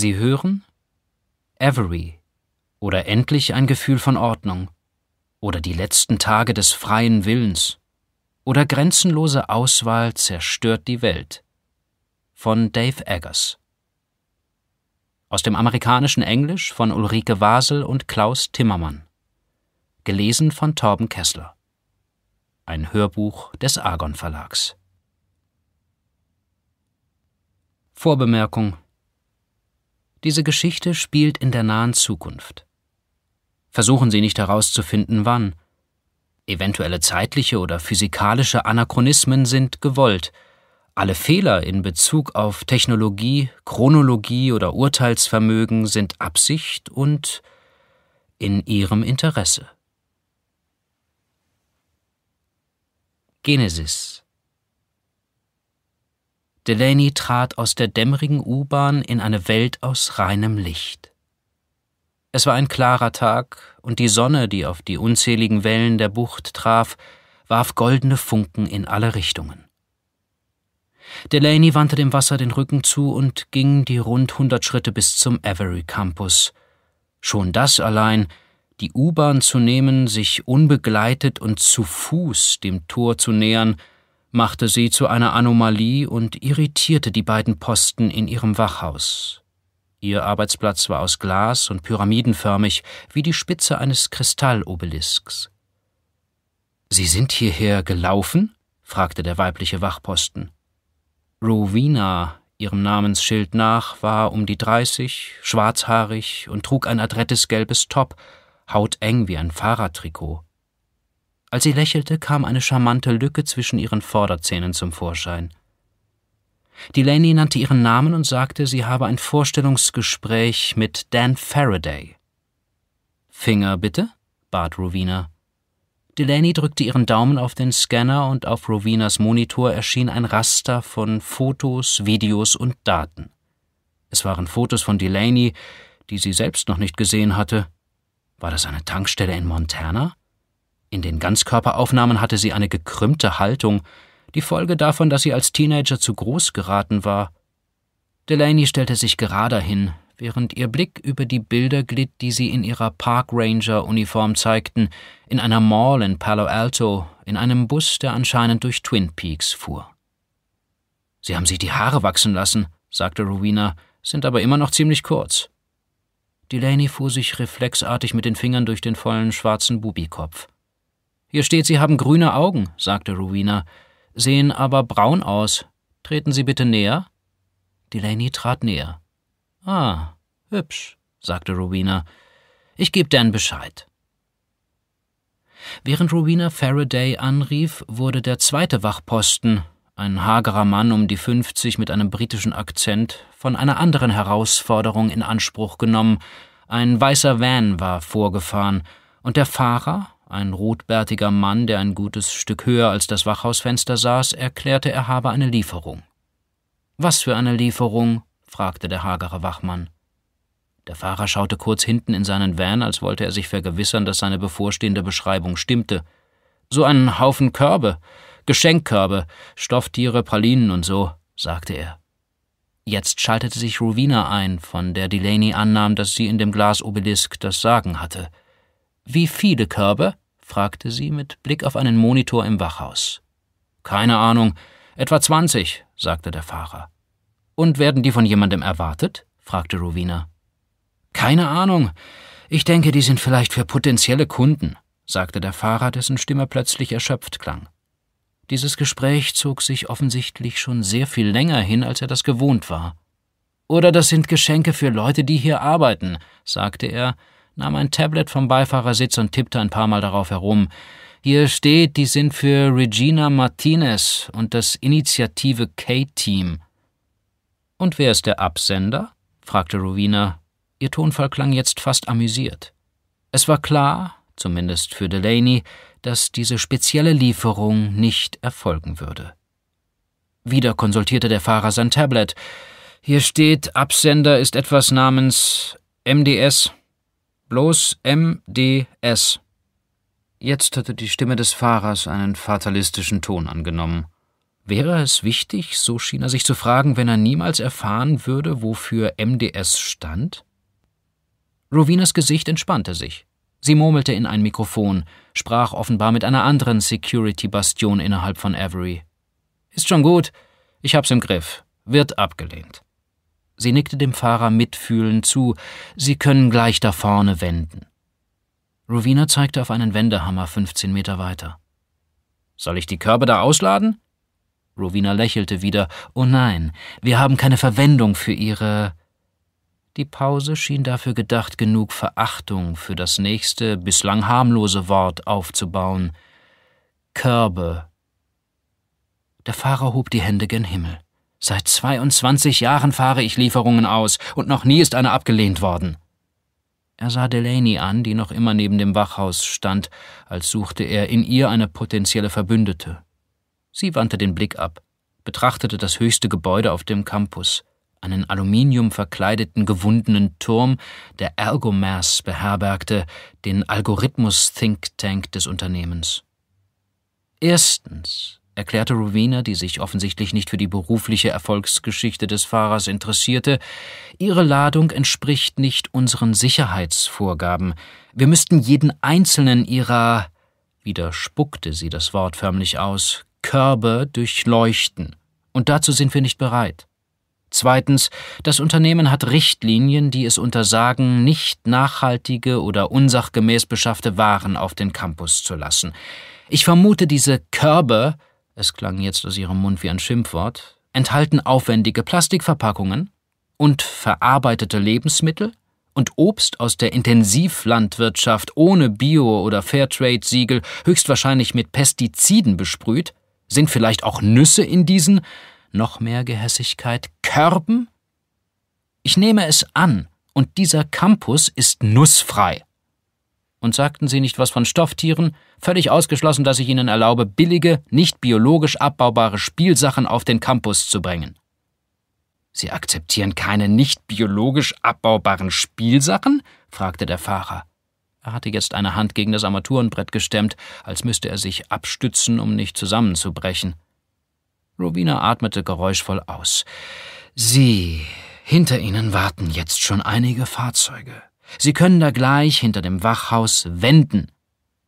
Sie hören Avery oder endlich ein Gefühl von Ordnung oder die letzten Tage des freien Willens oder grenzenlose Auswahl zerstört die Welt von Dave Eggers. Aus dem amerikanischen Englisch von Ulrike Wasel und Klaus Timmermann. Gelesen von Torben Kessler. Ein Hörbuch des Argon Verlags. Vorbemerkung diese Geschichte spielt in der nahen Zukunft. Versuchen Sie nicht herauszufinden, wann. Eventuelle zeitliche oder physikalische Anachronismen sind gewollt. Alle Fehler in Bezug auf Technologie, Chronologie oder Urteilsvermögen sind Absicht und in Ihrem Interesse. Genesis Delaney trat aus der dämmerigen U-Bahn in eine Welt aus reinem Licht. Es war ein klarer Tag, und die Sonne, die auf die unzähligen Wellen der Bucht traf, warf goldene Funken in alle Richtungen. Delaney wandte dem Wasser den Rücken zu und ging die rund hundert Schritte bis zum Avery Campus. Schon das allein, die U-Bahn zu nehmen, sich unbegleitet und zu Fuß dem Tor zu nähern, machte sie zu einer Anomalie und irritierte die beiden Posten in ihrem Wachhaus. Ihr Arbeitsplatz war aus Glas und pyramidenförmig wie die Spitze eines Kristallobelisks. Sie sind hierher gelaufen? fragte der weibliche Wachposten. Rowena, ihrem Namensschild nach, war um die dreißig, schwarzhaarig und trug ein adrettes gelbes Top, hauteng wie ein Fahrradtrikot. Als sie lächelte, kam eine charmante Lücke zwischen ihren Vorderzähnen zum Vorschein. Delaney nannte ihren Namen und sagte, sie habe ein Vorstellungsgespräch mit Dan Faraday. Finger bitte? bat Rowena. Delaney drückte ihren Daumen auf den Scanner und auf Rowenas Monitor erschien ein Raster von Fotos, Videos und Daten. Es waren Fotos von Delaney, die sie selbst noch nicht gesehen hatte. War das eine Tankstelle in Montana? In den Ganzkörperaufnahmen hatte sie eine gekrümmte Haltung, die Folge davon, dass sie als Teenager zu groß geraten war. Delaney stellte sich gerader hin, während ihr Blick über die Bilder glitt, die sie in ihrer Park Ranger Uniform zeigten, in einer Mall in Palo Alto, in einem Bus, der anscheinend durch Twin Peaks fuhr. Sie haben sich die Haare wachsen lassen, sagte Rowena, sind aber immer noch ziemlich kurz. Delaney fuhr sich reflexartig mit den Fingern durch den vollen schwarzen Bubikopf. Hier steht, Sie haben grüne Augen, sagte Rowena, sehen aber braun aus. Treten Sie bitte näher? Delaney trat näher. Ah, hübsch, sagte Rowena. Ich gebe Dan Bescheid. Während Rowena Faraday anrief, wurde der zweite Wachposten, ein hagerer Mann um die 50 mit einem britischen Akzent, von einer anderen Herausforderung in Anspruch genommen. Ein weißer Van war vorgefahren und der Fahrer, ein rotbärtiger Mann, der ein gutes Stück höher als das Wachhausfenster saß, erklärte, er habe eine Lieferung. Was für eine Lieferung? fragte der hagere Wachmann. Der Fahrer schaute kurz hinten in seinen Van, als wollte er sich vergewissern, dass seine bevorstehende Beschreibung stimmte. So einen Haufen Körbe, Geschenkkörbe, Stofftiere, Pralinen und so, sagte er. Jetzt schaltete sich Rowena ein, von der Delaney annahm, dass sie in dem Glasobelisk das Sagen hatte. Wie viele Körbe? fragte sie mit Blick auf einen Monitor im Wachhaus. Keine Ahnung, etwa zwanzig, sagte der Fahrer. Und werden die von jemandem erwartet? fragte Rowena. Keine Ahnung. Ich denke, die sind vielleicht für potenzielle Kunden, sagte der Fahrer, dessen Stimme plötzlich erschöpft klang. Dieses Gespräch zog sich offensichtlich schon sehr viel länger hin, als er das gewohnt war. Oder das sind Geschenke für Leute, die hier arbeiten, sagte er nahm ein Tablet vom Beifahrersitz und tippte ein paar Mal darauf herum. Hier steht, die sind für Regina Martinez und das Initiative K-Team. Und wer ist der Absender? fragte Rowena. Ihr Tonfall klang jetzt fast amüsiert. Es war klar, zumindest für Delaney, dass diese spezielle Lieferung nicht erfolgen würde. Wieder konsultierte der Fahrer sein Tablet. Hier steht, Absender ist etwas namens MDS Bloß MDS. Jetzt hatte die Stimme des Fahrers einen fatalistischen Ton angenommen. Wäre es wichtig, so schien er sich zu fragen, wenn er niemals erfahren würde, wofür MDS stand? Rowinas Gesicht entspannte sich. Sie murmelte in ein Mikrofon, sprach offenbar mit einer anderen Security-Bastion innerhalb von Avery. Ist schon gut, ich hab's im Griff, wird abgelehnt. Sie nickte dem Fahrer mitfühlend zu. Sie können gleich da vorne wenden. Rowena zeigte auf einen Wendehammer 15 Meter weiter. Soll ich die Körbe da ausladen? Rowena lächelte wieder. Oh nein, wir haben keine Verwendung für ihre. Die Pause schien dafür gedacht genug, Verachtung für das nächste, bislang harmlose Wort aufzubauen. Körbe. Der Fahrer hob die Hände gen Himmel. Seit 22 Jahren fahre ich Lieferungen aus und noch nie ist eine abgelehnt worden. Er sah Delaney an, die noch immer neben dem Wachhaus stand, als suchte er in ihr eine potenzielle Verbündete. Sie wandte den Blick ab, betrachtete das höchste Gebäude auf dem Campus, einen aluminiumverkleideten gewundenen Turm, der Algomers beherbergte, den Algorithmus-Think Tank des Unternehmens. Erstens erklärte Rowena, die sich offensichtlich nicht für die berufliche Erfolgsgeschichte des Fahrers interessierte, Ihre Ladung entspricht nicht unseren Sicherheitsvorgaben. Wir müssten jeden einzelnen Ihrer wieder spuckte sie das Wort förmlich aus Körbe durchleuchten, und dazu sind wir nicht bereit. Zweitens, das Unternehmen hat Richtlinien, die es untersagen, nicht nachhaltige oder unsachgemäß beschaffte Waren auf den Campus zu lassen. Ich vermute, diese Körbe es klang jetzt aus ihrem Mund wie ein Schimpfwort, enthalten aufwendige Plastikverpackungen und verarbeitete Lebensmittel und Obst aus der Intensivlandwirtschaft ohne Bio- oder Fairtrade-Siegel, höchstwahrscheinlich mit Pestiziden besprüht, sind vielleicht auch Nüsse in diesen, noch mehr Gehässigkeit, Körben? Ich nehme es an, und dieser Campus ist nussfrei. Und sagten Sie nicht was von Stofftieren? Völlig ausgeschlossen, dass ich Ihnen erlaube, billige, nicht biologisch abbaubare Spielsachen auf den Campus zu bringen. Sie akzeptieren keine nicht biologisch abbaubaren Spielsachen? fragte der Fahrer. Er hatte jetzt eine Hand gegen das Armaturenbrett gestemmt, als müsste er sich abstützen, um nicht zusammenzubrechen. Rowena atmete geräuschvoll aus. Sie, hinter ihnen warten jetzt schon einige Fahrzeuge. Sie können da gleich hinter dem Wachhaus wenden.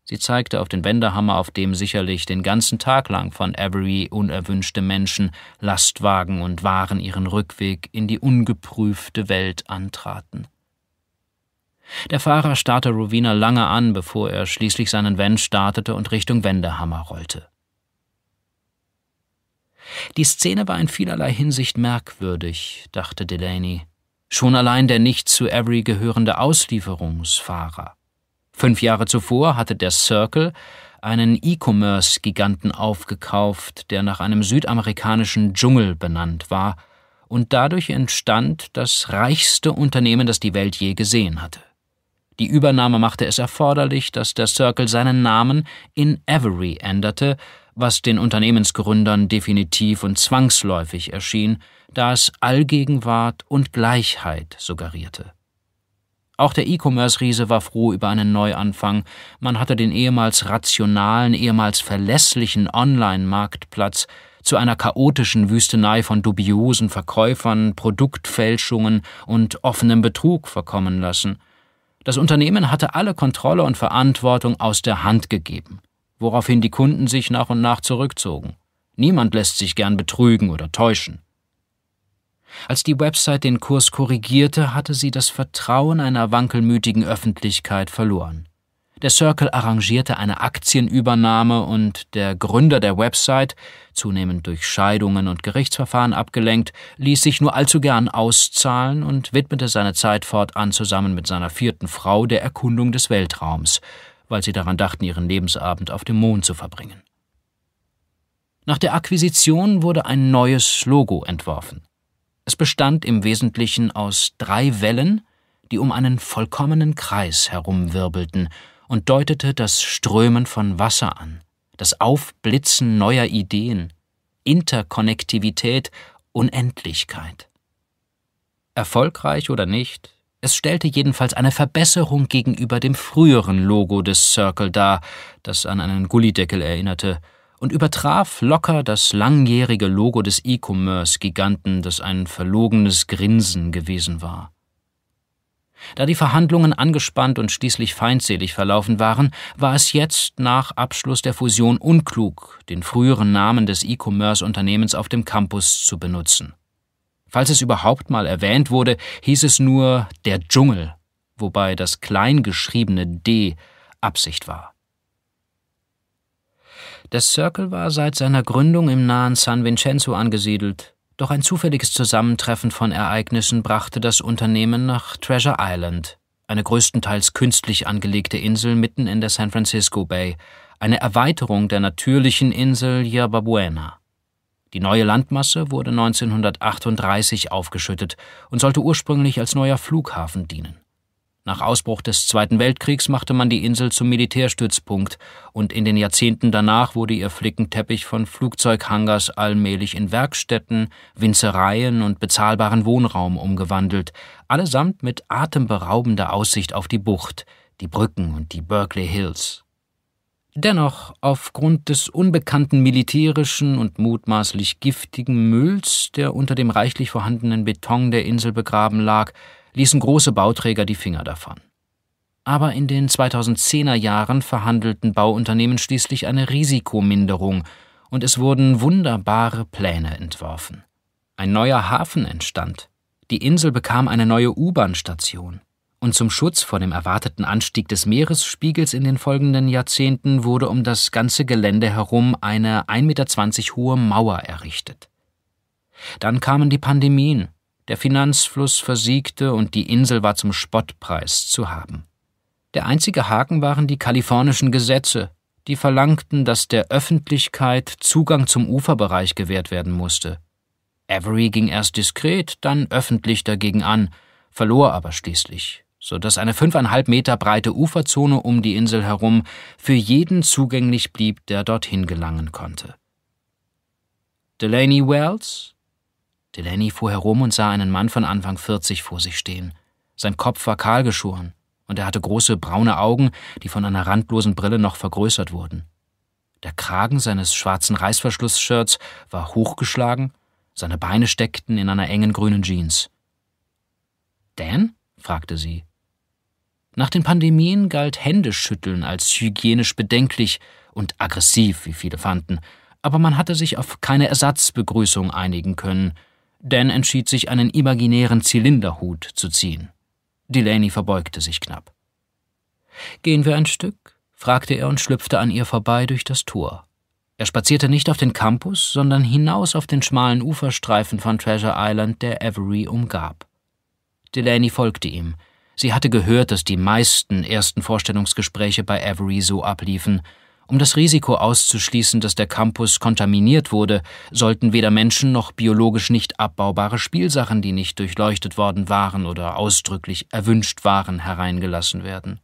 Sie zeigte auf den Wendehammer, auf dem sicherlich den ganzen Tag lang von Avery unerwünschte Menschen, Lastwagen und Waren ihren Rückweg in die ungeprüfte Welt antraten. Der Fahrer starrte Rowena lange an, bevor er schließlich seinen Van startete und Richtung Wendehammer rollte. Die Szene war in vielerlei Hinsicht merkwürdig, dachte Delaney schon allein der nicht zu Avery gehörende Auslieferungsfahrer. Fünf Jahre zuvor hatte der Circle einen E-Commerce-Giganten aufgekauft, der nach einem südamerikanischen Dschungel benannt war, und dadurch entstand das reichste Unternehmen, das die Welt je gesehen hatte. Die Übernahme machte es erforderlich, dass der Circle seinen Namen in Avery änderte, was den Unternehmensgründern definitiv und zwangsläufig erschien, da es Allgegenwart und Gleichheit suggerierte. Auch der E-Commerce-Riese war froh über einen Neuanfang. Man hatte den ehemals rationalen, ehemals verlässlichen Online-Marktplatz zu einer chaotischen Wüstenei von dubiosen Verkäufern, Produktfälschungen und offenem Betrug verkommen lassen. Das Unternehmen hatte alle Kontrolle und Verantwortung aus der Hand gegeben woraufhin die Kunden sich nach und nach zurückzogen. Niemand lässt sich gern betrügen oder täuschen. Als die Website den Kurs korrigierte, hatte sie das Vertrauen einer wankelmütigen Öffentlichkeit verloren. Der Circle arrangierte eine Aktienübernahme und der Gründer der Website, zunehmend durch Scheidungen und Gerichtsverfahren abgelenkt, ließ sich nur allzu gern auszahlen und widmete seine Zeit fortan zusammen mit seiner vierten Frau der Erkundung des Weltraums, weil sie daran dachten, ihren Lebensabend auf dem Mond zu verbringen. Nach der Akquisition wurde ein neues Logo entworfen. Es bestand im Wesentlichen aus drei Wellen, die um einen vollkommenen Kreis herumwirbelten und deutete das Strömen von Wasser an, das Aufblitzen neuer Ideen, Interkonnektivität, Unendlichkeit. Erfolgreich oder nicht, es stellte jedenfalls eine Verbesserung gegenüber dem früheren Logo des Circle dar, das an einen Gullideckel erinnerte, und übertraf locker das langjährige Logo des E-Commerce-Giganten, das ein verlogenes Grinsen gewesen war. Da die Verhandlungen angespannt und schließlich feindselig verlaufen waren, war es jetzt nach Abschluss der Fusion unklug, den früheren Namen des E-Commerce-Unternehmens auf dem Campus zu benutzen. Falls es überhaupt mal erwähnt wurde, hieß es nur der Dschungel, wobei das kleingeschriebene D Absicht war. Das Circle war seit seiner Gründung im nahen San Vincenzo angesiedelt, doch ein zufälliges Zusammentreffen von Ereignissen brachte das Unternehmen nach Treasure Island, eine größtenteils künstlich angelegte Insel mitten in der San Francisco Bay, eine Erweiterung der natürlichen Insel Yerba Buena. Die neue Landmasse wurde 1938 aufgeschüttet und sollte ursprünglich als neuer Flughafen dienen. Nach Ausbruch des Zweiten Weltkriegs machte man die Insel zum Militärstützpunkt und in den Jahrzehnten danach wurde ihr Flickenteppich von Flugzeughangars allmählich in Werkstätten, Winzereien und bezahlbaren Wohnraum umgewandelt, allesamt mit atemberaubender Aussicht auf die Bucht, die Brücken und die Berkeley Hills. Dennoch, aufgrund des unbekannten militärischen und mutmaßlich giftigen Mülls, der unter dem reichlich vorhandenen Beton der Insel begraben lag, ließen große Bauträger die Finger davon. Aber in den 2010er Jahren verhandelten Bauunternehmen schließlich eine Risikominderung und es wurden wunderbare Pläne entworfen. Ein neuer Hafen entstand. Die Insel bekam eine neue U-Bahn-Station und zum Schutz vor dem erwarteten Anstieg des Meeresspiegels in den folgenden Jahrzehnten wurde um das ganze Gelände herum eine 1,20 Meter hohe Mauer errichtet. Dann kamen die Pandemien, der Finanzfluss versiegte und die Insel war zum Spottpreis zu haben. Der einzige Haken waren die kalifornischen Gesetze, die verlangten, dass der Öffentlichkeit Zugang zum Uferbereich gewährt werden musste. Avery ging erst diskret, dann öffentlich dagegen an, verlor aber schließlich so dass eine fünfeinhalb Meter breite Uferzone um die Insel herum für jeden zugänglich blieb, der dorthin gelangen konnte. Delaney Wells? Delaney fuhr herum und sah einen Mann von Anfang 40 vor sich stehen. Sein Kopf war kahl geschoren und er hatte große braune Augen, die von einer randlosen Brille noch vergrößert wurden. Der Kragen seines schwarzen Reißverschluss-Shirts war hochgeschlagen, seine Beine steckten in einer engen grünen Jeans. Dan? fragte sie. Nach den Pandemien galt Händeschütteln als hygienisch bedenklich und aggressiv, wie viele fanden, aber man hatte sich auf keine Ersatzbegrüßung einigen können. Dan entschied sich, einen imaginären Zylinderhut zu ziehen. Delaney verbeugte sich knapp. Gehen wir ein Stück? fragte er und schlüpfte an ihr vorbei durch das Tor. Er spazierte nicht auf den Campus, sondern hinaus auf den schmalen Uferstreifen von Treasure Island, der Avery umgab. Delaney folgte ihm. Sie hatte gehört, dass die meisten ersten Vorstellungsgespräche bei Avery so abliefen. Um das Risiko auszuschließen, dass der Campus kontaminiert wurde, sollten weder Menschen noch biologisch nicht abbaubare Spielsachen, die nicht durchleuchtet worden waren oder ausdrücklich erwünscht waren, hereingelassen werden.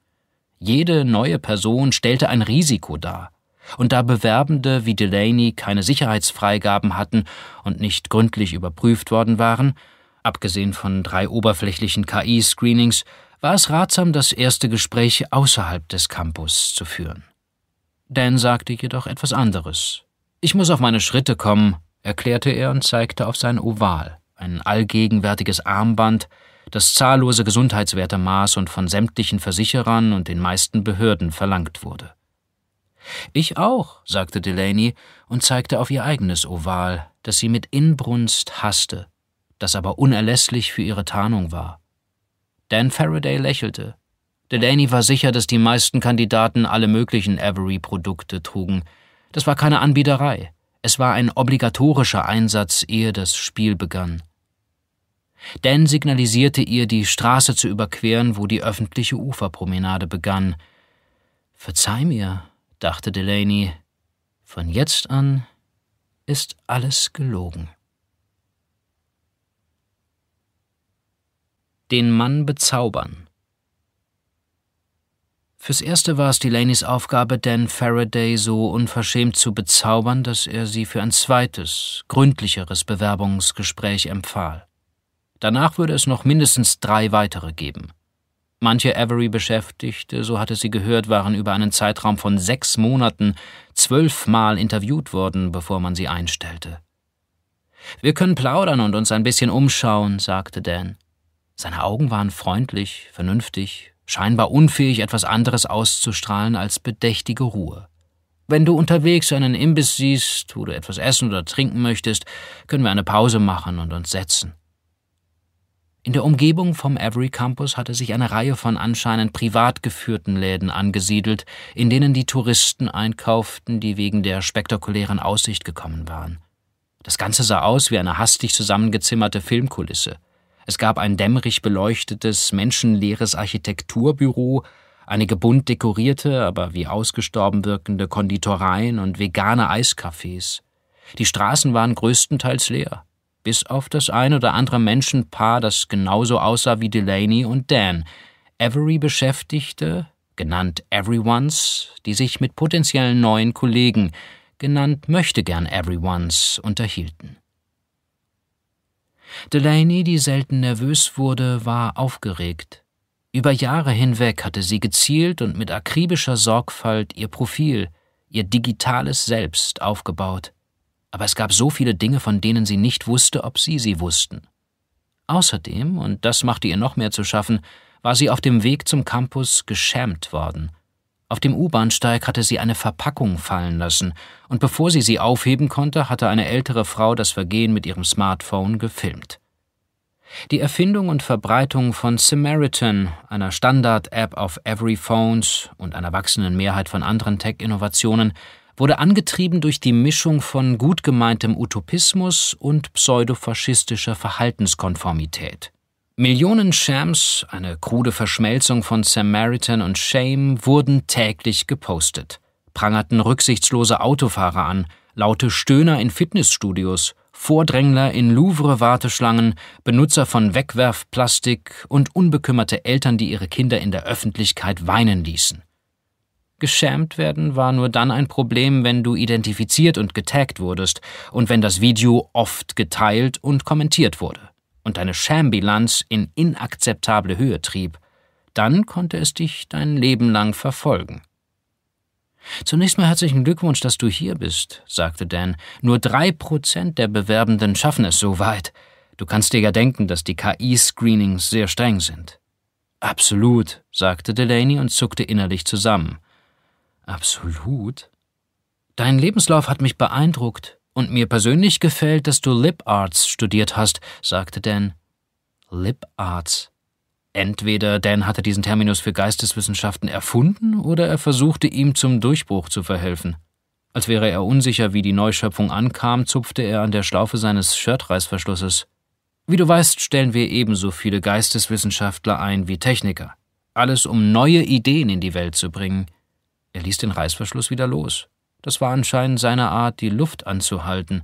Jede neue Person stellte ein Risiko dar. Und da Bewerbende wie Delaney keine Sicherheitsfreigaben hatten und nicht gründlich überprüft worden waren, abgesehen von drei oberflächlichen KI-Screenings, war es ratsam, das erste Gespräch außerhalb des Campus zu führen. Dan sagte jedoch etwas anderes. Ich muss auf meine Schritte kommen, erklärte er und zeigte auf sein Oval, ein allgegenwärtiges Armband, das zahllose Gesundheitswerte maß und von sämtlichen Versicherern und den meisten Behörden verlangt wurde. Ich auch, sagte Delaney und zeigte auf ihr eigenes Oval, das sie mit Inbrunst hasste, das aber unerlässlich für ihre Tarnung war. Dan Faraday lächelte. Delaney war sicher, dass die meisten Kandidaten alle möglichen Avery-Produkte trugen. Das war keine Anbieterei. Es war ein obligatorischer Einsatz, ehe das Spiel begann. Dan signalisierte ihr, die Straße zu überqueren, wo die öffentliche Uferpromenade begann. Verzeih mir, dachte Delaney, von jetzt an ist alles gelogen. Den Mann bezaubern. Fürs Erste war es Delaneys Aufgabe, Dan Faraday so unverschämt zu bezaubern, dass er sie für ein zweites, gründlicheres Bewerbungsgespräch empfahl. Danach würde es noch mindestens drei weitere geben. Manche Avery-Beschäftigte, so hatte sie gehört, waren über einen Zeitraum von sechs Monaten zwölfmal interviewt worden, bevor man sie einstellte. Wir können plaudern und uns ein bisschen umschauen, sagte Dan. Seine Augen waren freundlich, vernünftig, scheinbar unfähig, etwas anderes auszustrahlen als bedächtige Ruhe. Wenn du unterwegs einen Imbiss siehst, wo du etwas essen oder trinken möchtest, können wir eine Pause machen und uns setzen. In der Umgebung vom Avery Campus hatte sich eine Reihe von anscheinend privat geführten Läden angesiedelt, in denen die Touristen einkauften, die wegen der spektakulären Aussicht gekommen waren. Das Ganze sah aus wie eine hastig zusammengezimmerte Filmkulisse – es gab ein dämmerig beleuchtetes, menschenleeres Architekturbüro, einige bunt dekorierte, aber wie ausgestorben wirkende Konditoreien und vegane Eiscafés. Die Straßen waren größtenteils leer, bis auf das ein oder andere Menschenpaar, das genauso aussah wie Delaney und Dan. Avery beschäftigte, genannt Everyones, die sich mit potenziellen neuen Kollegen, genannt möchte gern Everyones, unterhielten. Delaney, die selten nervös wurde, war aufgeregt. Über Jahre hinweg hatte sie gezielt und mit akribischer Sorgfalt ihr Profil, ihr digitales Selbst aufgebaut. Aber es gab so viele Dinge, von denen sie nicht wusste, ob sie sie wussten. Außerdem, und das machte ihr noch mehr zu schaffen, war sie auf dem Weg zum Campus geschämt worden – auf dem U-Bahnsteig hatte sie eine Verpackung fallen lassen, und bevor sie sie aufheben konnte, hatte eine ältere Frau das Vergehen mit ihrem Smartphone gefilmt. Die Erfindung und Verbreitung von Samaritan, einer Standard-App auf Every Phones und einer wachsenden Mehrheit von anderen Tech-Innovationen, wurde angetrieben durch die Mischung von gut gemeintem Utopismus und pseudofaschistischer Verhaltenskonformität. Millionen Shams, eine krude Verschmelzung von Samaritan und Shame, wurden täglich gepostet, prangerten rücksichtslose Autofahrer an, laute Stöhner in Fitnessstudios, Vordrängler in Louvre-Warteschlangen, Benutzer von Wegwerfplastik und unbekümmerte Eltern, die ihre Kinder in der Öffentlichkeit weinen ließen. Geschämt werden war nur dann ein Problem, wenn du identifiziert und getaggt wurdest und wenn das Video oft geteilt und kommentiert wurde und deine Schambilanz in inakzeptable Höhe trieb, dann konnte es dich dein Leben lang verfolgen. Zunächst mal herzlichen Glückwunsch, dass du hier bist, sagte Dan. Nur drei Prozent der Bewerbenden schaffen es so weit. Du kannst dir ja denken, dass die KI-Screenings sehr streng sind. Absolut, sagte Delaney und zuckte innerlich zusammen. Absolut? Dein Lebenslauf hat mich beeindruckt, und mir persönlich gefällt, dass du Lip Arts studiert hast, sagte Dan. Lip Arts. Entweder Dan hatte diesen Terminus für Geisteswissenschaften erfunden oder er versuchte ihm zum Durchbruch zu verhelfen. Als wäre er unsicher, wie die Neuschöpfung ankam, zupfte er an der Schlaufe seines Shirtreißverschlusses. Wie du weißt, stellen wir ebenso viele Geisteswissenschaftler ein wie Techniker. Alles, um neue Ideen in die Welt zu bringen. Er ließ den Reißverschluss wieder los. Das war anscheinend seine Art, die Luft anzuhalten.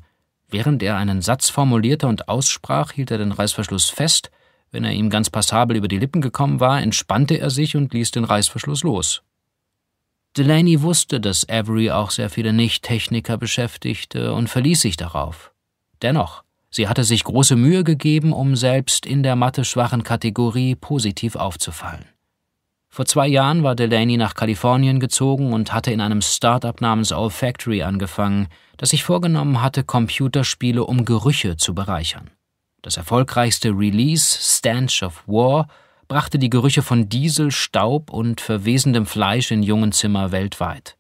Während er einen Satz formulierte und aussprach, hielt er den Reißverschluss fest, wenn er ihm ganz passabel über die Lippen gekommen war, entspannte er sich und ließ den Reißverschluss los. Delaney wusste, dass Avery auch sehr viele Nicht-Techniker beschäftigte und verließ sich darauf. Dennoch, sie hatte sich große Mühe gegeben, um selbst in der matte schwachen Kategorie positiv aufzufallen. Vor zwei Jahren war Delaney nach Kalifornien gezogen und hatte in einem Start-up namens Olfactory angefangen, das sich vorgenommen hatte, Computerspiele um Gerüche zu bereichern. Das erfolgreichste Release, Stench of War, brachte die Gerüche von Diesel, Staub und verwesendem Fleisch in jungen Zimmer weltweit.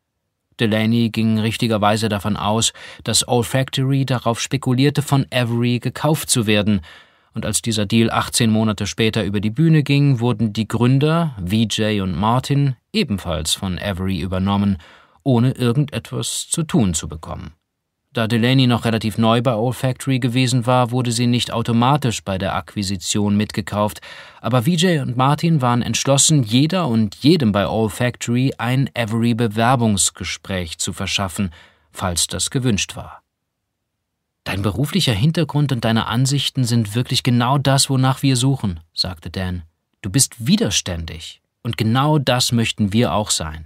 Delaney ging richtigerweise davon aus, dass Olfactory darauf spekulierte, von Avery gekauft zu werden – und als dieser Deal 18 Monate später über die Bühne ging, wurden die Gründer, Vijay und Martin, ebenfalls von Avery übernommen, ohne irgendetwas zu tun zu bekommen. Da Delaney noch relativ neu bei Factory gewesen war, wurde sie nicht automatisch bei der Akquisition mitgekauft, aber Vijay und Martin waren entschlossen, jeder und jedem bei Factory ein Avery-Bewerbungsgespräch zu verschaffen, falls das gewünscht war. Dein beruflicher Hintergrund und deine Ansichten sind wirklich genau das, wonach wir suchen, sagte Dan. Du bist widerständig. Und genau das möchten wir auch sein.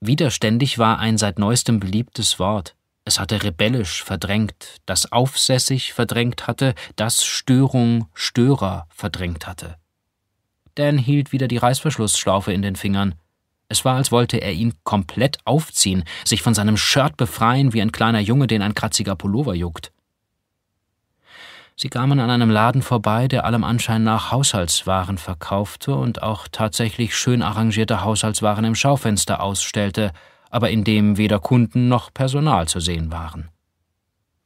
Widerständig war ein seit neuestem beliebtes Wort. Es hatte rebellisch verdrängt, das aufsässig verdrängt hatte, das Störung, Störer verdrängt hatte. Dan hielt wieder die Reißverschlussschlaufe in den Fingern. Es war, als wollte er ihn komplett aufziehen, sich von seinem Shirt befreien wie ein kleiner Junge, den ein kratziger Pullover juckt. Sie kamen an einem Laden vorbei, der allem Anschein nach Haushaltswaren verkaufte und auch tatsächlich schön arrangierte Haushaltswaren im Schaufenster ausstellte, aber in dem weder Kunden noch Personal zu sehen waren.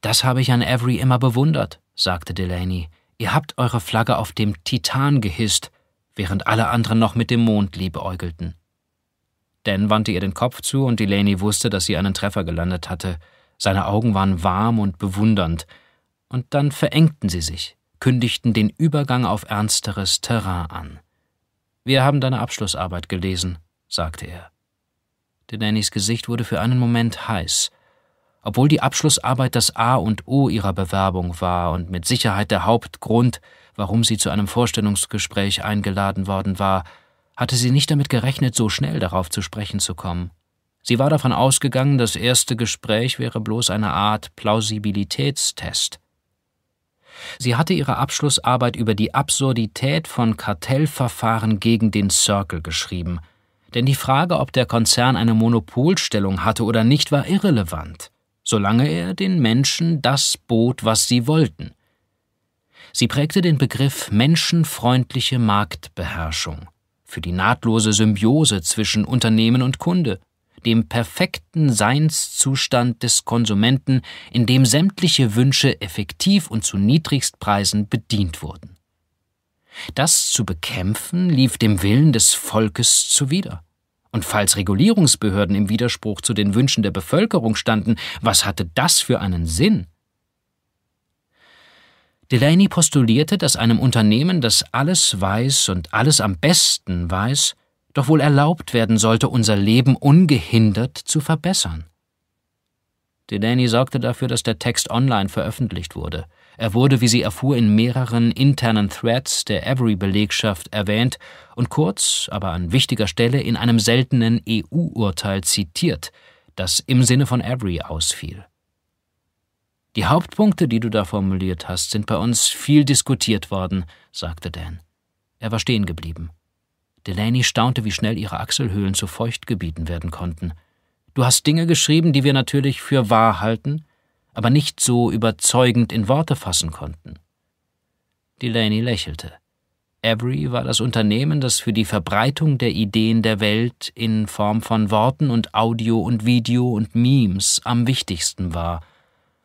Das habe ich an Avery immer bewundert, sagte Delaney. Ihr habt eure Flagge auf dem Titan gehisst, während alle anderen noch mit dem Mond liebäugelten. Dan wandte ihr den Kopf zu und Delaney wusste, dass sie einen Treffer gelandet hatte. Seine Augen waren warm und bewundernd, und dann verengten sie sich, kündigten den Übergang auf ernsteres Terrain an. Wir haben deine Abschlussarbeit gelesen, sagte er. Delannys Gesicht wurde für einen Moment heiß. Obwohl die Abschlussarbeit das A und O ihrer Bewerbung war und mit Sicherheit der Hauptgrund, warum sie zu einem Vorstellungsgespräch eingeladen worden war, hatte sie nicht damit gerechnet, so schnell darauf zu sprechen zu kommen. Sie war davon ausgegangen, das erste Gespräch wäre bloß eine Art Plausibilitätstest. Sie hatte ihre Abschlussarbeit über die Absurdität von Kartellverfahren gegen den Circle geschrieben, denn die Frage, ob der Konzern eine Monopolstellung hatte oder nicht, war irrelevant, solange er den Menschen das bot, was sie wollten. Sie prägte den Begriff menschenfreundliche Marktbeherrschung für die nahtlose Symbiose zwischen Unternehmen und Kunde, dem perfekten Seinszustand des Konsumenten, in dem sämtliche Wünsche effektiv und zu Niedrigstpreisen bedient wurden. Das zu bekämpfen lief dem Willen des Volkes zuwider. Und falls Regulierungsbehörden im Widerspruch zu den Wünschen der Bevölkerung standen, was hatte das für einen Sinn? Delaney postulierte, dass einem Unternehmen, das alles weiß und alles am besten weiß, doch wohl erlaubt werden sollte, unser Leben ungehindert zu verbessern. Delaney sorgte dafür, dass der Text online veröffentlicht wurde. Er wurde, wie sie erfuhr, in mehreren internen Threads der Avery-Belegschaft erwähnt und kurz, aber an wichtiger Stelle in einem seltenen EU-Urteil zitiert, das im Sinne von Avery ausfiel. Die Hauptpunkte, die du da formuliert hast, sind bei uns viel diskutiert worden, sagte Dan. Er war stehen geblieben. Delaney staunte, wie schnell ihre Achselhöhlen zu Feuchtgebieten werden konnten. Du hast Dinge geschrieben, die wir natürlich für wahr halten, aber nicht so überzeugend in Worte fassen konnten. Delaney lächelte. Avery war das Unternehmen, das für die Verbreitung der Ideen der Welt in Form von Worten und Audio und Video und Memes am wichtigsten war –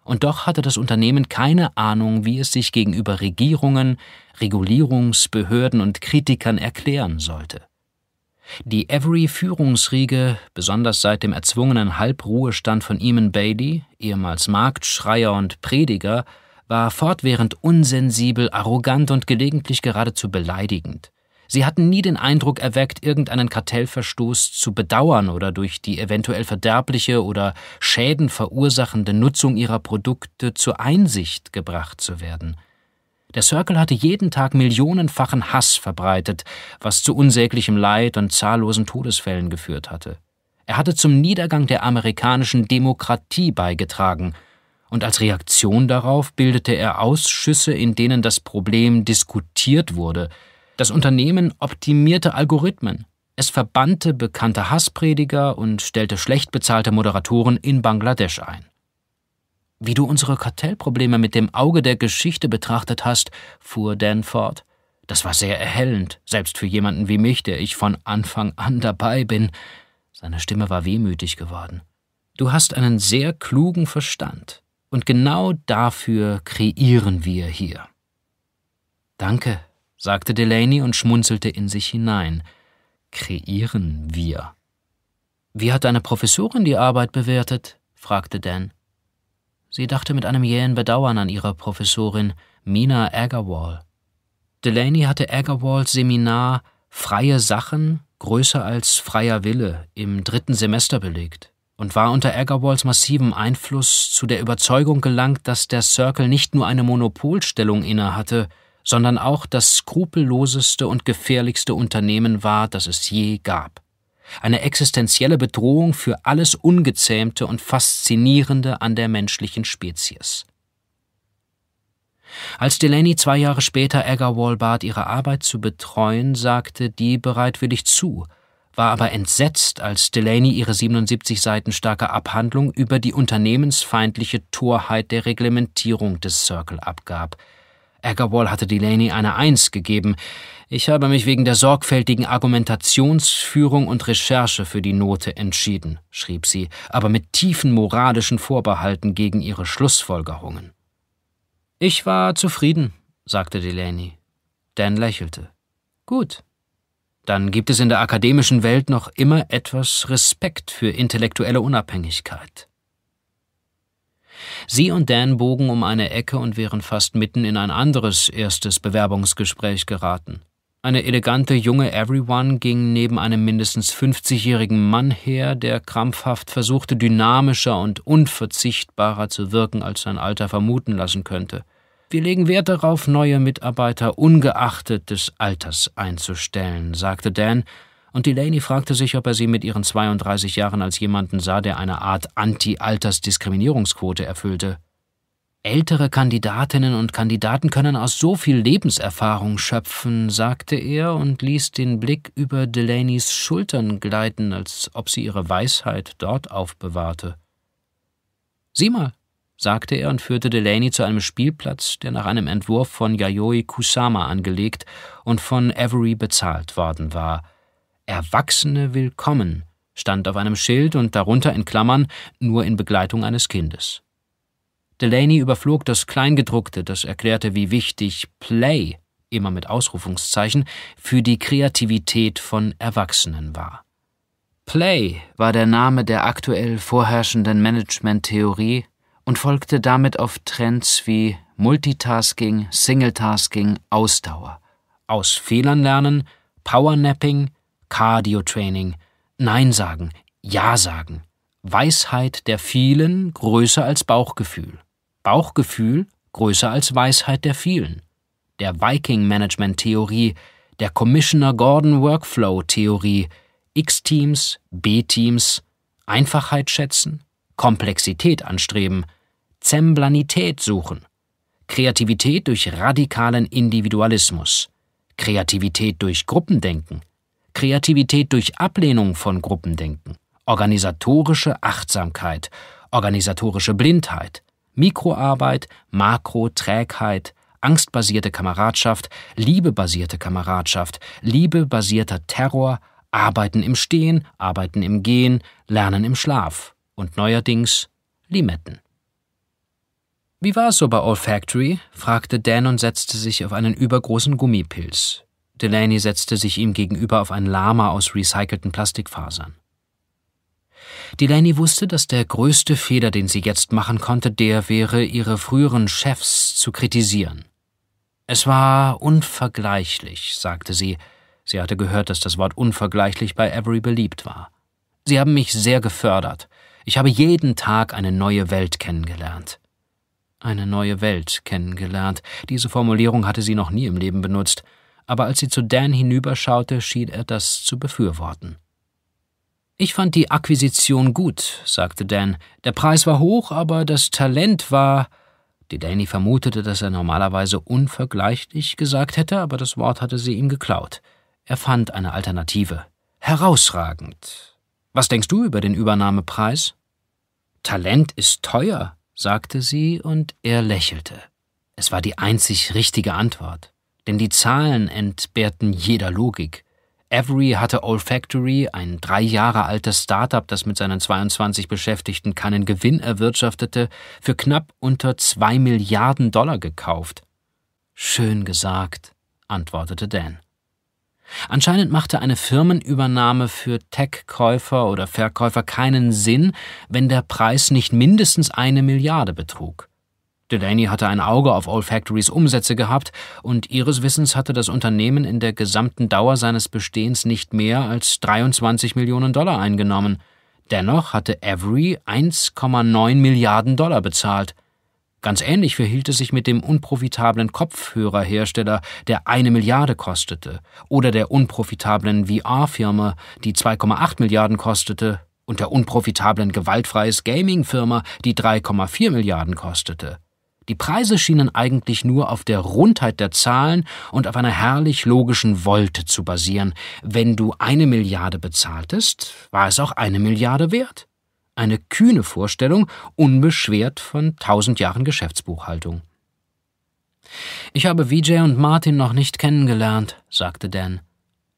und doch hatte das Unternehmen keine Ahnung, wie es sich gegenüber Regierungen, Regulierungsbehörden und Kritikern erklären sollte. Die Avery-Führungsriege, besonders seit dem erzwungenen Halbruhestand von Eamon Bailey, ehemals Marktschreier und Prediger, war fortwährend unsensibel, arrogant und gelegentlich geradezu beleidigend. Sie hatten nie den Eindruck erweckt, irgendeinen Kartellverstoß zu bedauern oder durch die eventuell verderbliche oder Schäden verursachende Nutzung ihrer Produkte zur Einsicht gebracht zu werden. Der Circle hatte jeden Tag millionenfachen Hass verbreitet, was zu unsäglichem Leid und zahllosen Todesfällen geführt hatte. Er hatte zum Niedergang der amerikanischen Demokratie beigetragen, und als Reaktion darauf bildete er Ausschüsse, in denen das Problem diskutiert wurde, das Unternehmen optimierte Algorithmen. Es verbannte bekannte Hassprediger und stellte schlecht bezahlte Moderatoren in Bangladesch ein. Wie du unsere Kartellprobleme mit dem Auge der Geschichte betrachtet hast, fuhr Dan fort, das war sehr erhellend, selbst für jemanden wie mich, der ich von Anfang an dabei bin. Seine Stimme war wehmütig geworden. Du hast einen sehr klugen Verstand. Und genau dafür kreieren wir hier. Danke, sagte Delaney und schmunzelte in sich hinein. Kreieren wir. Wie hat deine Professorin die Arbeit bewertet? fragte Dan. Sie dachte mit einem jähen Bedauern an ihre Professorin, Mina Agarwal. Delaney hatte Agarwals Seminar Freie Sachen größer als freier Wille im dritten Semester belegt und war unter Agarwals massivem Einfluss zu der Überzeugung gelangt, dass der Circle nicht nur eine Monopolstellung innehatte, sondern auch das skrupelloseste und gefährlichste Unternehmen war, das es je gab. Eine existenzielle Bedrohung für alles Ungezähmte und Faszinierende an der menschlichen Spezies. Als Delaney zwei Jahre später Agarwal bat, ihre Arbeit zu betreuen, sagte die bereitwillig zu, war aber entsetzt, als Delaney ihre 77 Seiten starke Abhandlung über die unternehmensfeindliche Torheit der Reglementierung des Circle abgab – Agarwal hatte Delaney eine Eins gegeben. Ich habe mich wegen der sorgfältigen Argumentationsführung und Recherche für die Note entschieden, schrieb sie, aber mit tiefen moralischen Vorbehalten gegen ihre Schlussfolgerungen. Ich war zufrieden, sagte Delaney. Dan lächelte. Gut. Dann gibt es in der akademischen Welt noch immer etwas Respekt für intellektuelle Unabhängigkeit. Sie und Dan bogen um eine Ecke und wären fast mitten in ein anderes erstes Bewerbungsgespräch geraten. Eine elegante junge Everyone ging neben einem mindestens 50-jährigen Mann her, der krampfhaft versuchte, dynamischer und unverzichtbarer zu wirken, als sein Alter vermuten lassen könnte. Wir legen Wert darauf, neue Mitarbeiter ungeachtet des Alters einzustellen, sagte Dan und Delaney fragte sich, ob er sie mit ihren 32 Jahren als jemanden sah, der eine Art Anti-Altersdiskriminierungsquote erfüllte. Ältere Kandidatinnen und Kandidaten können aus so viel Lebenserfahrung schöpfen, sagte er und ließ den Blick über Delaneys Schultern gleiten, als ob sie ihre Weisheit dort aufbewahrte. Sieh mal, sagte er und führte Delaney zu einem Spielplatz, der nach einem Entwurf von Yayoi Kusama angelegt und von Avery bezahlt worden war – Erwachsene willkommen stand auf einem Schild und darunter in Klammern nur in Begleitung eines Kindes. Delaney überflog das Kleingedruckte, das erklärte, wie wichtig Play, immer mit Ausrufungszeichen, für die Kreativität von Erwachsenen war. Play war der Name der aktuell vorherrschenden Managementtheorie und folgte damit auf Trends wie Multitasking, Singletasking, Ausdauer, aus Fehlern lernen, Powernapping, Cardio-Training, Nein sagen, Ja sagen, Weisheit der vielen größer als Bauchgefühl, Bauchgefühl größer als Weisheit der vielen, der Viking-Management-Theorie, der Commissioner Gordon Workflow-Theorie, X-Teams, B-Teams, Einfachheit schätzen, Komplexität anstreben, Zemblanität suchen, Kreativität durch radikalen Individualismus, Kreativität durch Gruppendenken, Kreativität durch Ablehnung von Gruppendenken, organisatorische Achtsamkeit, organisatorische Blindheit, Mikroarbeit, Makroträgheit, angstbasierte Kameradschaft, liebebasierte Kameradschaft, liebebasierter Terror, Arbeiten im Stehen, Arbeiten im Gehen, Lernen im Schlaf und neuerdings Limetten. Wie war es so bei Olfactory? fragte Dan und setzte sich auf einen übergroßen Gummipilz. Delaney setzte sich ihm gegenüber auf ein Lama aus recycelten Plastikfasern. Delaney wusste, dass der größte Fehler, den sie jetzt machen konnte, der wäre, ihre früheren Chefs zu kritisieren. Es war unvergleichlich, sagte sie. Sie hatte gehört, dass das Wort unvergleichlich bei Avery beliebt war. Sie haben mich sehr gefördert. Ich habe jeden Tag eine neue Welt kennengelernt. Eine neue Welt kennengelernt. Diese Formulierung hatte sie noch nie im Leben benutzt aber als sie zu Dan hinüberschaute, schien er das zu befürworten. Ich fand die Akquisition gut, sagte Dan. Der Preis war hoch, aber das Talent war. Die Danny vermutete, dass er normalerweise unvergleichlich gesagt hätte, aber das Wort hatte sie ihm geklaut. Er fand eine Alternative. Herausragend. Was denkst du über den Übernahmepreis? Talent ist teuer, sagte sie, und er lächelte. Es war die einzig richtige Antwort denn die Zahlen entbehrten jeder Logik. Avery hatte Olfactory, ein drei Jahre altes Startup, das mit seinen 22 Beschäftigten keinen Gewinn erwirtschaftete, für knapp unter zwei Milliarden Dollar gekauft. Schön gesagt, antwortete Dan. Anscheinend machte eine Firmenübernahme für Tech-Käufer oder Verkäufer keinen Sinn, wenn der Preis nicht mindestens eine Milliarde betrug. Delaney hatte ein Auge auf Olfactorys Umsätze gehabt und ihres Wissens hatte das Unternehmen in der gesamten Dauer seines Bestehens nicht mehr als 23 Millionen Dollar eingenommen. Dennoch hatte Avery 1,9 Milliarden Dollar bezahlt. Ganz ähnlich verhielt es sich mit dem unprofitablen Kopfhörerhersteller, der eine Milliarde kostete, oder der unprofitablen VR-Firma, die 2,8 Milliarden kostete, und der unprofitablen gewaltfreies Gaming-Firma, die 3,4 Milliarden kostete. Die Preise schienen eigentlich nur auf der Rundheit der Zahlen und auf einer herrlich logischen Wolte zu basieren. Wenn du eine Milliarde bezahltest, war es auch eine Milliarde wert. Eine kühne Vorstellung, unbeschwert von tausend Jahren Geschäftsbuchhaltung. Ich habe Vijay und Martin noch nicht kennengelernt, sagte Dan.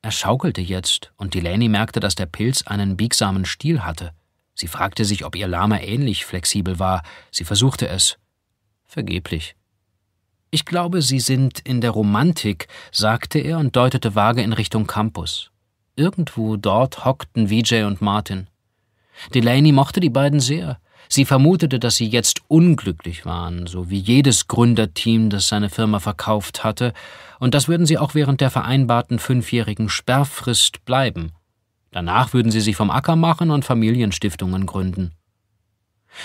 Er schaukelte jetzt, und Delaney merkte, dass der Pilz einen biegsamen Stiel hatte. Sie fragte sich, ob ihr Lama ähnlich flexibel war. Sie versuchte es. Vergeblich. Ich glaube, Sie sind in der Romantik, sagte er und deutete vage in Richtung Campus. Irgendwo dort hockten Vijay und Martin. Delaney mochte die beiden sehr. Sie vermutete, dass sie jetzt unglücklich waren, so wie jedes Gründerteam, das seine Firma verkauft hatte, und das würden sie auch während der vereinbarten fünfjährigen Sperrfrist bleiben. Danach würden sie sich vom Acker machen und Familienstiftungen gründen.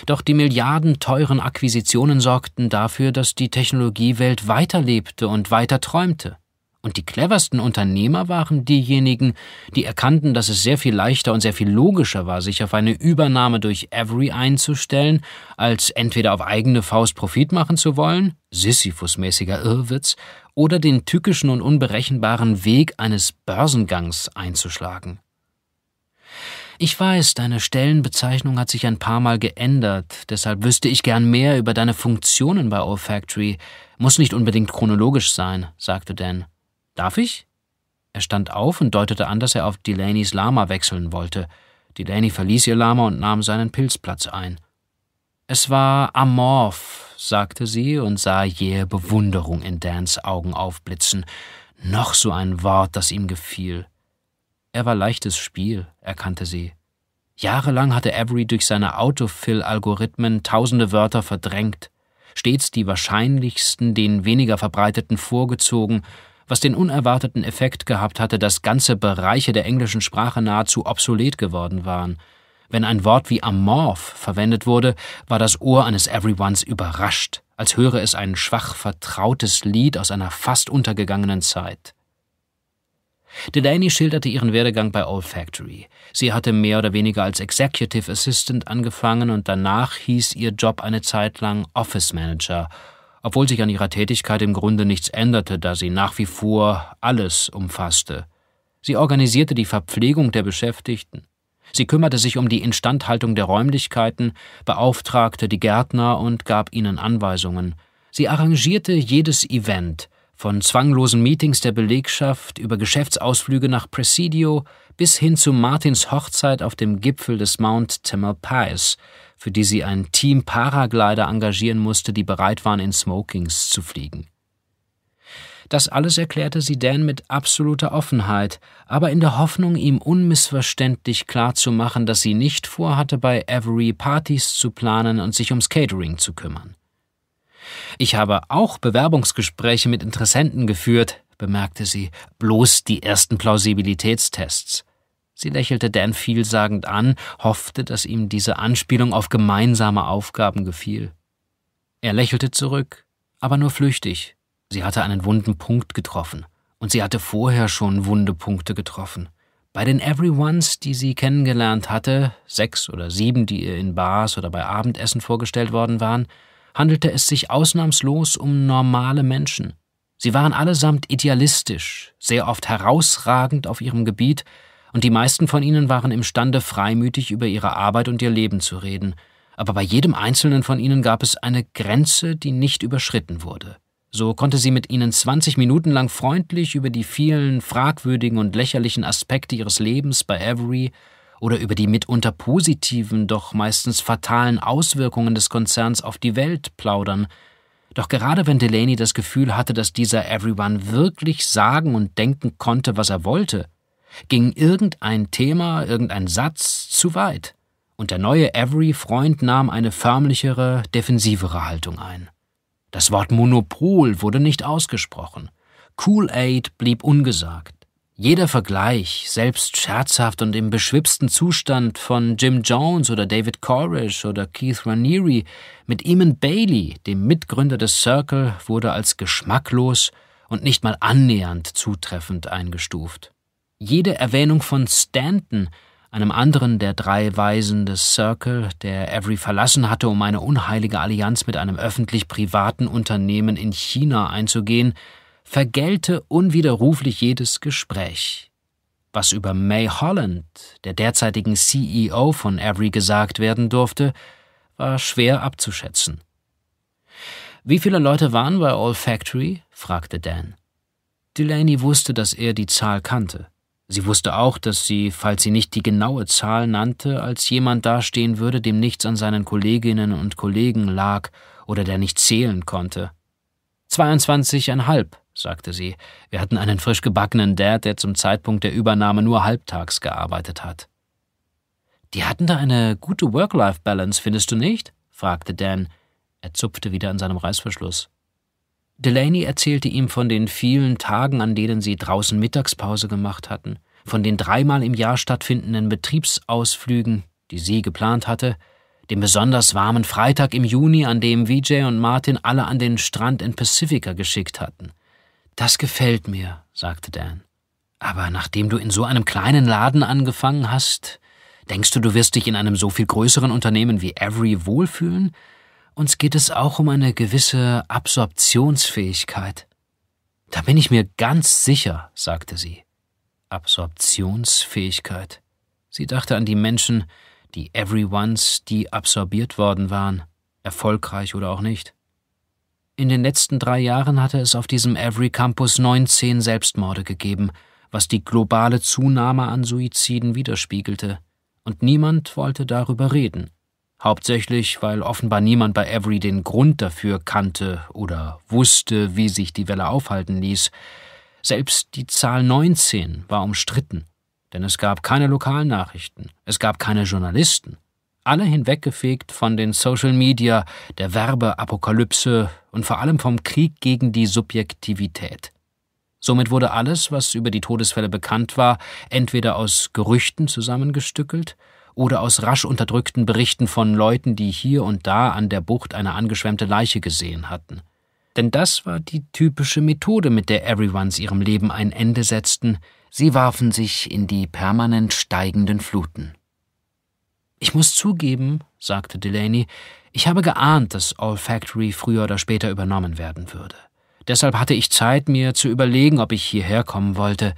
Doch die milliardenteuren Akquisitionen sorgten dafür, dass die Technologiewelt weiterlebte und weiter träumte. Und die cleversten Unternehmer waren diejenigen, die erkannten, dass es sehr viel leichter und sehr viel logischer war, sich auf eine Übernahme durch Avery einzustellen, als entweder auf eigene Faust Profit machen zu wollen, Sisyphus-mäßiger Irrwitz, oder den tückischen und unberechenbaren Weg eines Börsengangs einzuschlagen. Ich weiß, deine Stellenbezeichnung hat sich ein paar Mal geändert, deshalb wüsste ich gern mehr über deine Funktionen bei Olfactory. Muss nicht unbedingt chronologisch sein, sagte Dan. Darf ich? Er stand auf und deutete an, dass er auf Delaneys Lama wechseln wollte. Delaney verließ ihr Lama und nahm seinen Pilzplatz ein. Es war amorph, sagte sie und sah jähe Bewunderung in Dans Augen aufblitzen. Noch so ein Wort, das ihm gefiel. Er war leichtes Spiel, erkannte sie. Jahrelang hatte Avery durch seine Autofill-Algorithmen tausende Wörter verdrängt, stets die wahrscheinlichsten, den weniger verbreiteten vorgezogen, was den unerwarteten Effekt gehabt hatte, dass ganze Bereiche der englischen Sprache nahezu obsolet geworden waren. Wenn ein Wort wie amorph verwendet wurde, war das Ohr eines Everyones überrascht, als höre es ein schwach vertrautes Lied aus einer fast untergegangenen Zeit. Delaney schilderte ihren Werdegang bei Old Factory. Sie hatte mehr oder weniger als Executive Assistant angefangen und danach hieß ihr Job eine Zeit lang Office Manager, obwohl sich an ihrer Tätigkeit im Grunde nichts änderte, da sie nach wie vor alles umfasste. Sie organisierte die Verpflegung der Beschäftigten. Sie kümmerte sich um die Instandhaltung der Räumlichkeiten, beauftragte die Gärtner und gab ihnen Anweisungen. Sie arrangierte jedes Event, von zwanglosen Meetings der Belegschaft über Geschäftsausflüge nach Presidio bis hin zu Martins Hochzeit auf dem Gipfel des Mount Tamalpais, für die sie ein Team Paraglider engagieren musste, die bereit waren, in Smokings zu fliegen. Das alles erklärte sie Dan mit absoluter Offenheit, aber in der Hoffnung, ihm unmissverständlich klarzumachen, dass sie nicht vorhatte, bei Avery Partys zu planen und sich ums Catering zu kümmern. Ich habe auch Bewerbungsgespräche mit Interessenten geführt, bemerkte sie, bloß die ersten Plausibilitätstests. Sie lächelte Dan vielsagend an, hoffte, dass ihm diese Anspielung auf gemeinsame Aufgaben gefiel. Er lächelte zurück, aber nur flüchtig. Sie hatte einen wunden Punkt getroffen. Und sie hatte vorher schon wunde Punkte getroffen. Bei den Everyones, die sie kennengelernt hatte, sechs oder sieben, die ihr in Bars oder bei Abendessen vorgestellt worden waren, handelte es sich ausnahmslos um normale Menschen. Sie waren allesamt idealistisch, sehr oft herausragend auf ihrem Gebiet, und die meisten von ihnen waren imstande, freimütig über ihre Arbeit und ihr Leben zu reden, aber bei jedem einzelnen von ihnen gab es eine Grenze, die nicht überschritten wurde. So konnte sie mit ihnen 20 Minuten lang freundlich über die vielen fragwürdigen und lächerlichen Aspekte ihres Lebens bei Avery oder über die mitunter positiven, doch meistens fatalen Auswirkungen des Konzerns auf die Welt plaudern. Doch gerade wenn Delaney das Gefühl hatte, dass dieser Everyone wirklich sagen und denken konnte, was er wollte, ging irgendein Thema, irgendein Satz zu weit, und der neue Every-Freund nahm eine förmlichere, defensivere Haltung ein. Das Wort Monopol wurde nicht ausgesprochen. Cool Aid blieb ungesagt. Jeder Vergleich, selbst scherzhaft und im beschwipsten Zustand von Jim Jones oder David Corish oder Keith Raniere mit Eamon Bailey, dem Mitgründer des Circle, wurde als geschmacklos und nicht mal annähernd zutreffend eingestuft. Jede Erwähnung von Stanton, einem anderen der drei Weisen des Circle, der Avery verlassen hatte, um eine unheilige Allianz mit einem öffentlich-privaten Unternehmen in China einzugehen, vergelte unwiderruflich jedes Gespräch. Was über May Holland, der derzeitigen CEO von Avery, gesagt werden durfte, war schwer abzuschätzen. Wie viele Leute waren bei All Factory? fragte Dan. Delaney wusste, dass er die Zahl kannte. Sie wusste auch, dass sie, falls sie nicht die genaue Zahl nannte, als jemand dastehen würde, dem nichts an seinen Kolleginnen und Kollegen lag oder der nicht zählen konnte. 22,5 sagte sie. Wir hatten einen frisch gebackenen Dad, der zum Zeitpunkt der Übernahme nur halbtags gearbeitet hat. Die hatten da eine gute Work-Life-Balance, findest du nicht? fragte Dan. Er zupfte wieder an seinem Reißverschluss. Delaney erzählte ihm von den vielen Tagen, an denen sie draußen Mittagspause gemacht hatten, von den dreimal im Jahr stattfindenden Betriebsausflügen, die sie geplant hatte, dem besonders warmen Freitag im Juni, an dem Vijay und Martin alle an den Strand in Pacifica geschickt hatten, das gefällt mir, sagte Dan. Aber nachdem du in so einem kleinen Laden angefangen hast, denkst du, du wirst dich in einem so viel größeren Unternehmen wie Avery wohlfühlen? Uns geht es auch um eine gewisse Absorptionsfähigkeit. Da bin ich mir ganz sicher, sagte sie. Absorptionsfähigkeit. Sie dachte an die Menschen, die Everyones, die absorbiert worden waren, erfolgreich oder auch nicht. In den letzten drei Jahren hatte es auf diesem Avery Campus 19 Selbstmorde gegeben, was die globale Zunahme an Suiziden widerspiegelte. Und niemand wollte darüber reden. Hauptsächlich, weil offenbar niemand bei Avery den Grund dafür kannte oder wusste, wie sich die Welle aufhalten ließ. Selbst die Zahl 19 war umstritten, denn es gab keine Lokalnachrichten, es gab keine Journalisten, alle hinweggefegt von den Social Media, der Werbeapokalypse und vor allem vom Krieg gegen die Subjektivität. Somit wurde alles, was über die Todesfälle bekannt war, entweder aus Gerüchten zusammengestückelt oder aus rasch unterdrückten Berichten von Leuten, die hier und da an der Bucht eine angeschwemmte Leiche gesehen hatten. Denn das war die typische Methode, mit der Everyones ihrem Leben ein Ende setzten, sie warfen sich in die permanent steigenden Fluten. Ich muss zugeben, sagte Delaney, ich habe geahnt, dass All Factory früher oder später übernommen werden würde. Deshalb hatte ich Zeit, mir zu überlegen, ob ich hierher kommen wollte.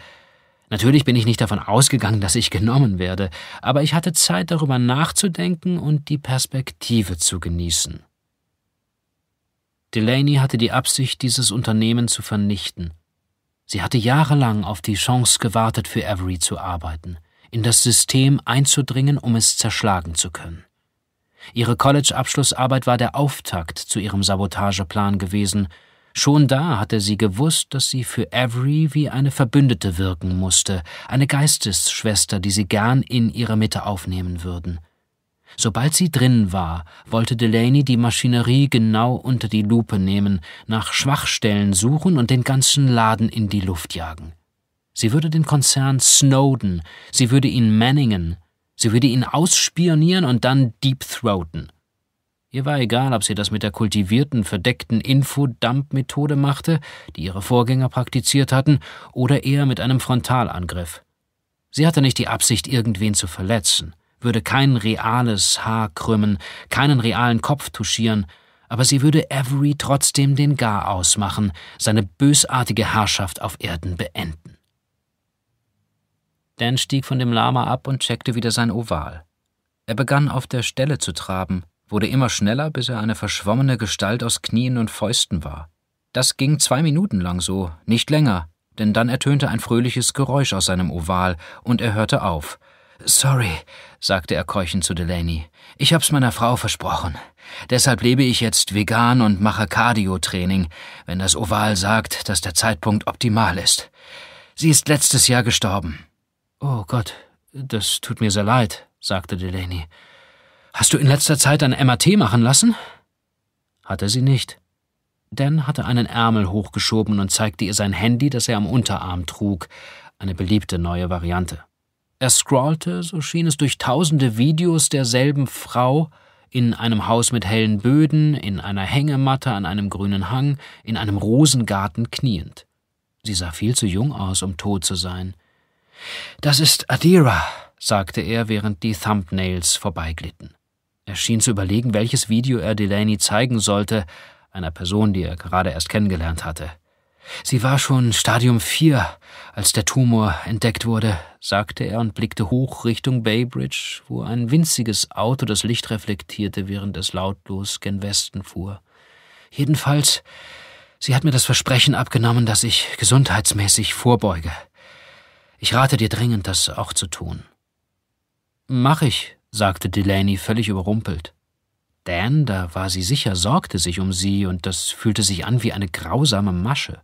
Natürlich bin ich nicht davon ausgegangen, dass ich genommen werde, aber ich hatte Zeit, darüber nachzudenken und die Perspektive zu genießen. Delaney hatte die Absicht, dieses Unternehmen zu vernichten. Sie hatte jahrelang auf die Chance gewartet, für Avery zu arbeiten in das System einzudringen, um es zerschlagen zu können. Ihre College-Abschlussarbeit war der Auftakt zu ihrem Sabotageplan gewesen. Schon da hatte sie gewusst, dass sie für Avery wie eine Verbündete wirken musste, eine Geistesschwester, die sie gern in ihre Mitte aufnehmen würden. Sobald sie drin war, wollte Delaney die Maschinerie genau unter die Lupe nehmen, nach Schwachstellen suchen und den ganzen Laden in die Luft jagen. Sie würde den Konzern Snowden, sie würde ihn Manningen, sie würde ihn ausspionieren und dann deepthroaten. Ihr war egal, ob sie das mit der kultivierten, verdeckten Infodump-Methode machte, die ihre Vorgänger praktiziert hatten, oder eher mit einem Frontalangriff. Sie hatte nicht die Absicht, irgendwen zu verletzen, würde kein reales Haar krümmen, keinen realen Kopf touchieren, aber sie würde Avery trotzdem den Gar ausmachen, seine bösartige Herrschaft auf Erden beenden. Dan stieg von dem Lama ab und checkte wieder sein Oval. Er begann auf der Stelle zu traben, wurde immer schneller, bis er eine verschwommene Gestalt aus Knien und Fäusten war. Das ging zwei Minuten lang so, nicht länger, denn dann ertönte ein fröhliches Geräusch aus seinem Oval und er hörte auf. Sorry, sagte er keuchend zu Delaney. Ich hab's meiner Frau versprochen. Deshalb lebe ich jetzt vegan und mache Cardio-Training, wenn das Oval sagt, dass der Zeitpunkt optimal ist. Sie ist letztes Jahr gestorben. Oh Gott, das tut mir sehr leid, sagte Delaney. Hast du in letzter Zeit ein MRT machen lassen? Hatte sie nicht. Dan hatte einen Ärmel hochgeschoben und zeigte ihr sein Handy, das er am Unterarm trug, eine beliebte neue Variante. Er scrollte, so schien es, durch tausende Videos derselben Frau in einem Haus mit hellen Böden, in einer Hängematte an einem grünen Hang, in einem Rosengarten kniend. Sie sah viel zu jung aus, um tot zu sein. Das ist Adira, sagte er, während die Thumbnails vorbeiglitten. Er schien zu überlegen, welches Video er Delaney zeigen sollte, einer Person, die er gerade erst kennengelernt hatte. Sie war schon Stadium 4, als der Tumor entdeckt wurde, sagte er und blickte hoch Richtung Baybridge, wo ein winziges Auto das Licht reflektierte, während es lautlos gen Westen fuhr. Jedenfalls, sie hat mir das Versprechen abgenommen, dass ich gesundheitsmäßig vorbeuge. Ich rate dir dringend, das auch zu tun. Mach ich, sagte Delaney völlig überrumpelt. Dan, da war sie sicher, sorgte sich um sie, und das fühlte sich an wie eine grausame Masche.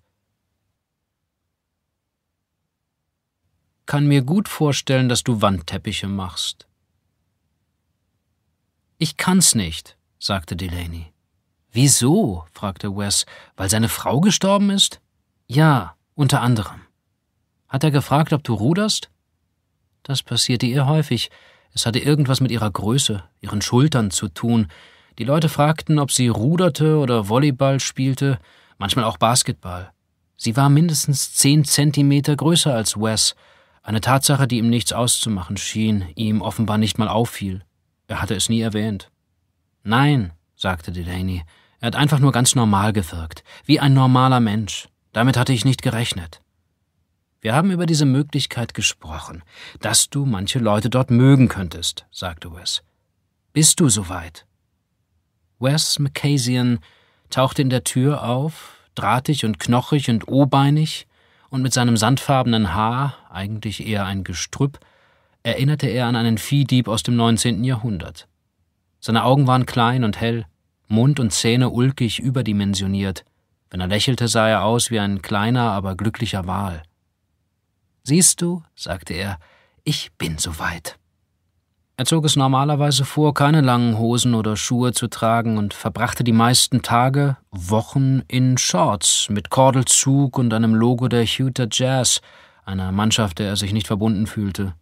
Kann mir gut vorstellen, dass du Wandteppiche machst. Ich kann's nicht, sagte Delaney. Wieso? fragte Wes. Weil seine Frau gestorben ist? Ja, unter anderem. Hat er gefragt, ob du ruderst? Das passierte ihr häufig. Es hatte irgendwas mit ihrer Größe, ihren Schultern zu tun. Die Leute fragten, ob sie ruderte oder Volleyball spielte, manchmal auch Basketball. Sie war mindestens zehn Zentimeter größer als Wes, eine Tatsache, die ihm nichts auszumachen schien, ihm offenbar nicht mal auffiel. Er hatte es nie erwähnt. Nein, sagte Delaney, er hat einfach nur ganz normal gewirkt, wie ein normaler Mensch. Damit hatte ich nicht gerechnet. Wir haben über diese Möglichkeit gesprochen, dass du manche Leute dort mögen könntest, sagte Wes. Bist du soweit? Wes McCasian tauchte in der Tür auf, drahtig und knochig und obeinig, und mit seinem sandfarbenen Haar, eigentlich eher ein Gestrüpp, erinnerte er an einen Viehdieb aus dem 19. Jahrhundert. Seine Augen waren klein und hell, Mund und Zähne ulkig überdimensioniert. Wenn er lächelte, sah er aus wie ein kleiner, aber glücklicher Wal. Siehst du, sagte er, ich bin soweit. Er zog es normalerweise vor, keine langen Hosen oder Schuhe zu tragen und verbrachte die meisten Tage, Wochen in Shorts mit Kordelzug und einem Logo der Huter Jazz, einer Mannschaft, der er sich nicht verbunden fühlte.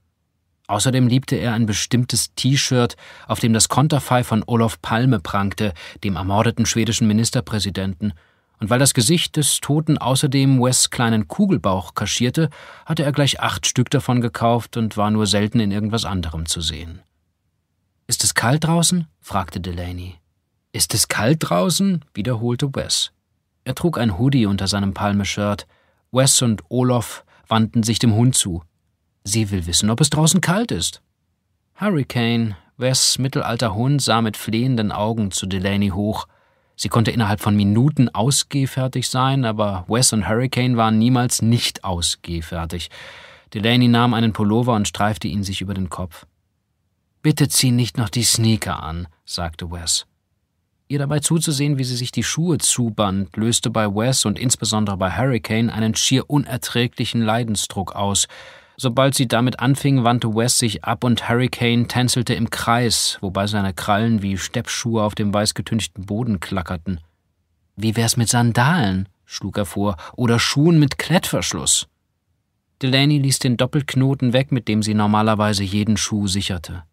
Außerdem liebte er ein bestimmtes T-Shirt, auf dem das Konterfei von Olof Palme prangte, dem ermordeten schwedischen Ministerpräsidenten, und weil das Gesicht des Toten außerdem Wes kleinen Kugelbauch kaschierte, hatte er gleich acht Stück davon gekauft und war nur selten in irgendwas anderem zu sehen. Ist es kalt draußen? fragte Delaney. Ist es kalt draußen? wiederholte Wes. Er trug ein Hoodie unter seinem Palme-Shirt. Wes und Olof wandten sich dem Hund zu. Sie will wissen, ob es draußen kalt ist. Hurricane, Wes mittelalter Hund, sah mit flehenden Augen zu Delaney hoch. Sie konnte innerhalb von Minuten ausgehfertig sein, aber Wes und Hurricane waren niemals nicht ausgehfertig. Delaney nahm einen Pullover und streifte ihn sich über den Kopf. Bitte zieh nicht noch die Sneaker an, sagte Wes. Ihr dabei zuzusehen, wie sie sich die Schuhe zuband, löste bei Wes und insbesondere bei Hurricane einen schier unerträglichen Leidensdruck aus, Sobald sie damit anfing, wandte West sich ab und Hurricane tänzelte im Kreis, wobei seine Krallen wie Steppschuhe auf dem weißgetünchten Boden klackerten. Wie wär's mit Sandalen? schlug er vor, oder Schuhen mit Klettverschluss. Delaney ließ den Doppelknoten weg, mit dem sie normalerweise jeden Schuh sicherte.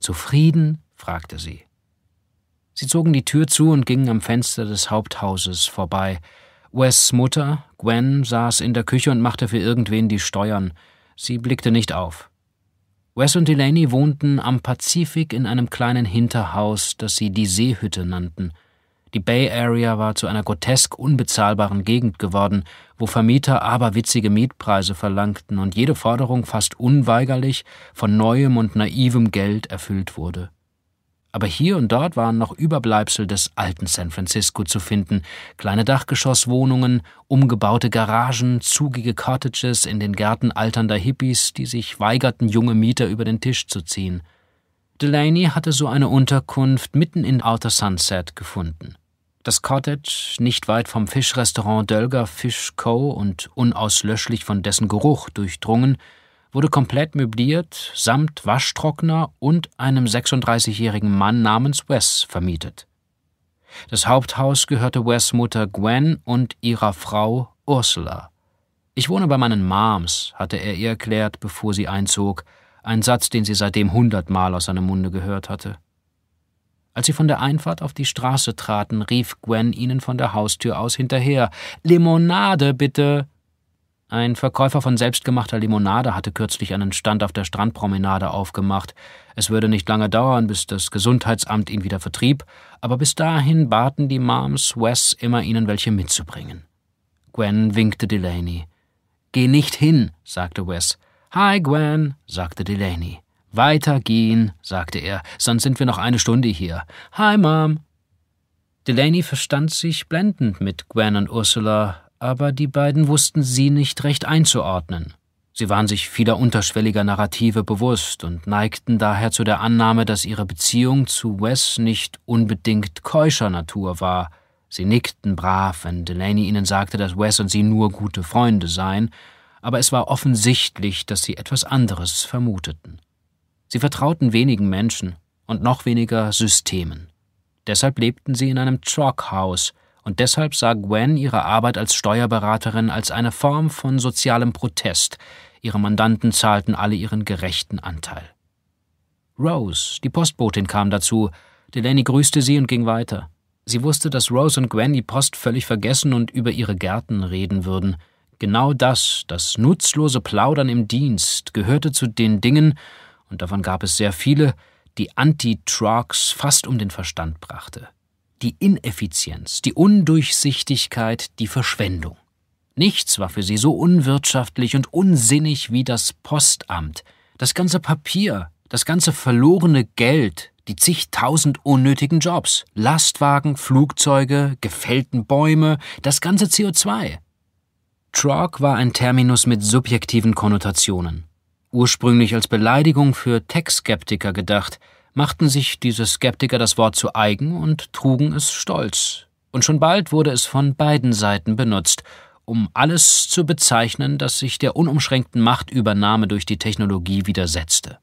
Zufrieden? fragte sie. Sie zogen die Tür zu und gingen am Fenster des Haupthauses vorbei. Wes Mutter, Gwen, saß in der Küche und machte für irgendwen die Steuern. Sie blickte nicht auf. Wes und Delaney wohnten am Pazifik in einem kleinen Hinterhaus, das sie die Seehütte nannten. Die Bay Area war zu einer grotesk unbezahlbaren Gegend geworden, wo Vermieter aberwitzige Mietpreise verlangten und jede Forderung fast unweigerlich von neuem und naivem Geld erfüllt wurde aber hier und dort waren noch Überbleibsel des alten San Francisco zu finden, kleine Dachgeschosswohnungen, umgebaute Garagen, zugige Cottages in den Gärten alternder Hippies, die sich weigerten, junge Mieter über den Tisch zu ziehen. Delaney hatte so eine Unterkunft mitten in Outer Sunset gefunden. Das Cottage, nicht weit vom Fischrestaurant Dölger Fish Co. und unauslöschlich von dessen Geruch durchdrungen, wurde komplett möbliert samt Waschtrockner und einem 36-jährigen Mann namens Wes vermietet. Das Haupthaus gehörte Wes Mutter Gwen und ihrer Frau Ursula. Ich wohne bei meinen Moms, hatte er ihr erklärt, bevor sie einzog, ein Satz, den sie seitdem hundertmal aus seinem Munde gehört hatte. Als sie von der Einfahrt auf die Straße traten, rief Gwen ihnen von der Haustür aus hinterher Limonade, bitte. Ein Verkäufer von selbstgemachter Limonade hatte kürzlich einen Stand auf der Strandpromenade aufgemacht. Es würde nicht lange dauern, bis das Gesundheitsamt ihn wieder vertrieb, aber bis dahin baten die Moms Wes immer, ihnen welche mitzubringen. Gwen winkte Delaney. Geh nicht hin, sagte Wes. Hi, Gwen, sagte Delaney. Weiter gehen, sagte er, sonst sind wir noch eine Stunde hier. Hi, Mom. Delaney verstand sich blendend mit Gwen und Ursula, aber die beiden wussten sie nicht recht einzuordnen. Sie waren sich vieler unterschwelliger Narrative bewusst und neigten daher zu der Annahme, dass ihre Beziehung zu Wes nicht unbedingt keuscher Natur war. Sie nickten brav, wenn Delaney ihnen sagte, dass Wes und sie nur gute Freunde seien, aber es war offensichtlich, dass sie etwas anderes vermuteten. Sie vertrauten wenigen Menschen und noch weniger Systemen. Deshalb lebten sie in einem Chalkhaus, und deshalb sah Gwen ihre Arbeit als Steuerberaterin als eine Form von sozialem Protest. Ihre Mandanten zahlten alle ihren gerechten Anteil. Rose, die Postbotin, kam dazu. Delaney grüßte sie und ging weiter. Sie wusste, dass Rose und Gwen die Post völlig vergessen und über ihre Gärten reden würden. Genau das, das nutzlose Plaudern im Dienst, gehörte zu den Dingen, und davon gab es sehr viele, die anti trucks fast um den Verstand brachte die Ineffizienz, die Undurchsichtigkeit, die Verschwendung. Nichts war für sie so unwirtschaftlich und unsinnig wie das Postamt, das ganze Papier, das ganze verlorene Geld, die zigtausend unnötigen Jobs, Lastwagen, Flugzeuge, gefällten Bäume, das ganze CO2. Trog war ein Terminus mit subjektiven Konnotationen, ursprünglich als Beleidigung für Tech-Skeptiker gedacht, machten sich diese Skeptiker das Wort zu eigen und trugen es stolz. Und schon bald wurde es von beiden Seiten benutzt, um alles zu bezeichnen, das sich der unumschränkten Machtübernahme durch die Technologie widersetzte.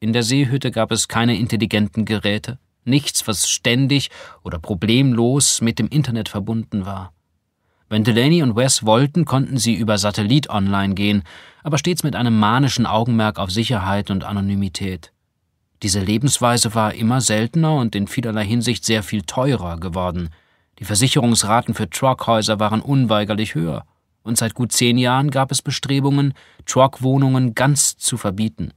In der Seehütte gab es keine intelligenten Geräte, nichts, was ständig oder problemlos mit dem Internet verbunden war. Wenn Delaney und Wes wollten, konnten sie über Satellit online gehen, aber stets mit einem manischen Augenmerk auf Sicherheit und Anonymität. Diese Lebensweise war immer seltener und in vielerlei Hinsicht sehr viel teurer geworden. Die Versicherungsraten für Truckhäuser waren unweigerlich höher, und seit gut zehn Jahren gab es Bestrebungen, Truckwohnungen ganz zu verbieten.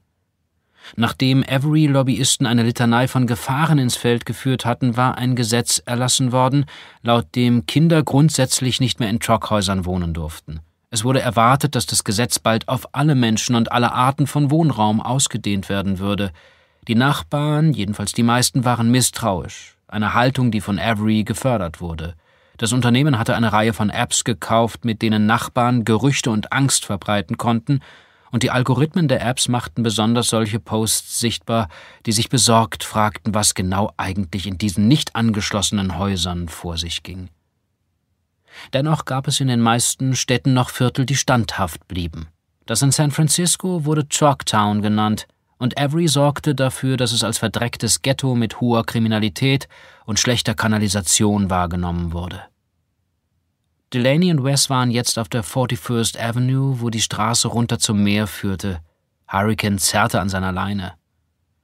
Nachdem Avery-Lobbyisten eine Litanei von Gefahren ins Feld geführt hatten, war ein Gesetz erlassen worden, laut dem Kinder grundsätzlich nicht mehr in Truckhäusern wohnen durften. Es wurde erwartet, dass das Gesetz bald auf alle Menschen und alle Arten von Wohnraum ausgedehnt werden würde. Die Nachbarn, jedenfalls die meisten, waren misstrauisch, eine Haltung, die von Avery gefördert wurde. Das Unternehmen hatte eine Reihe von Apps gekauft, mit denen Nachbarn Gerüchte und Angst verbreiten konnten, und die Algorithmen der Apps machten besonders solche Posts sichtbar, die sich besorgt fragten, was genau eigentlich in diesen nicht angeschlossenen Häusern vor sich ging. Dennoch gab es in den meisten Städten noch Viertel, die standhaft blieben. Das in San Francisco wurde Chalktown genannt, und Avery sorgte dafür, dass es als verdrecktes Ghetto mit hoher Kriminalität und schlechter Kanalisation wahrgenommen wurde. Delaney und Wes waren jetzt auf der 41st Avenue, wo die Straße runter zum Meer führte. Hurricane zerrte an seiner Leine.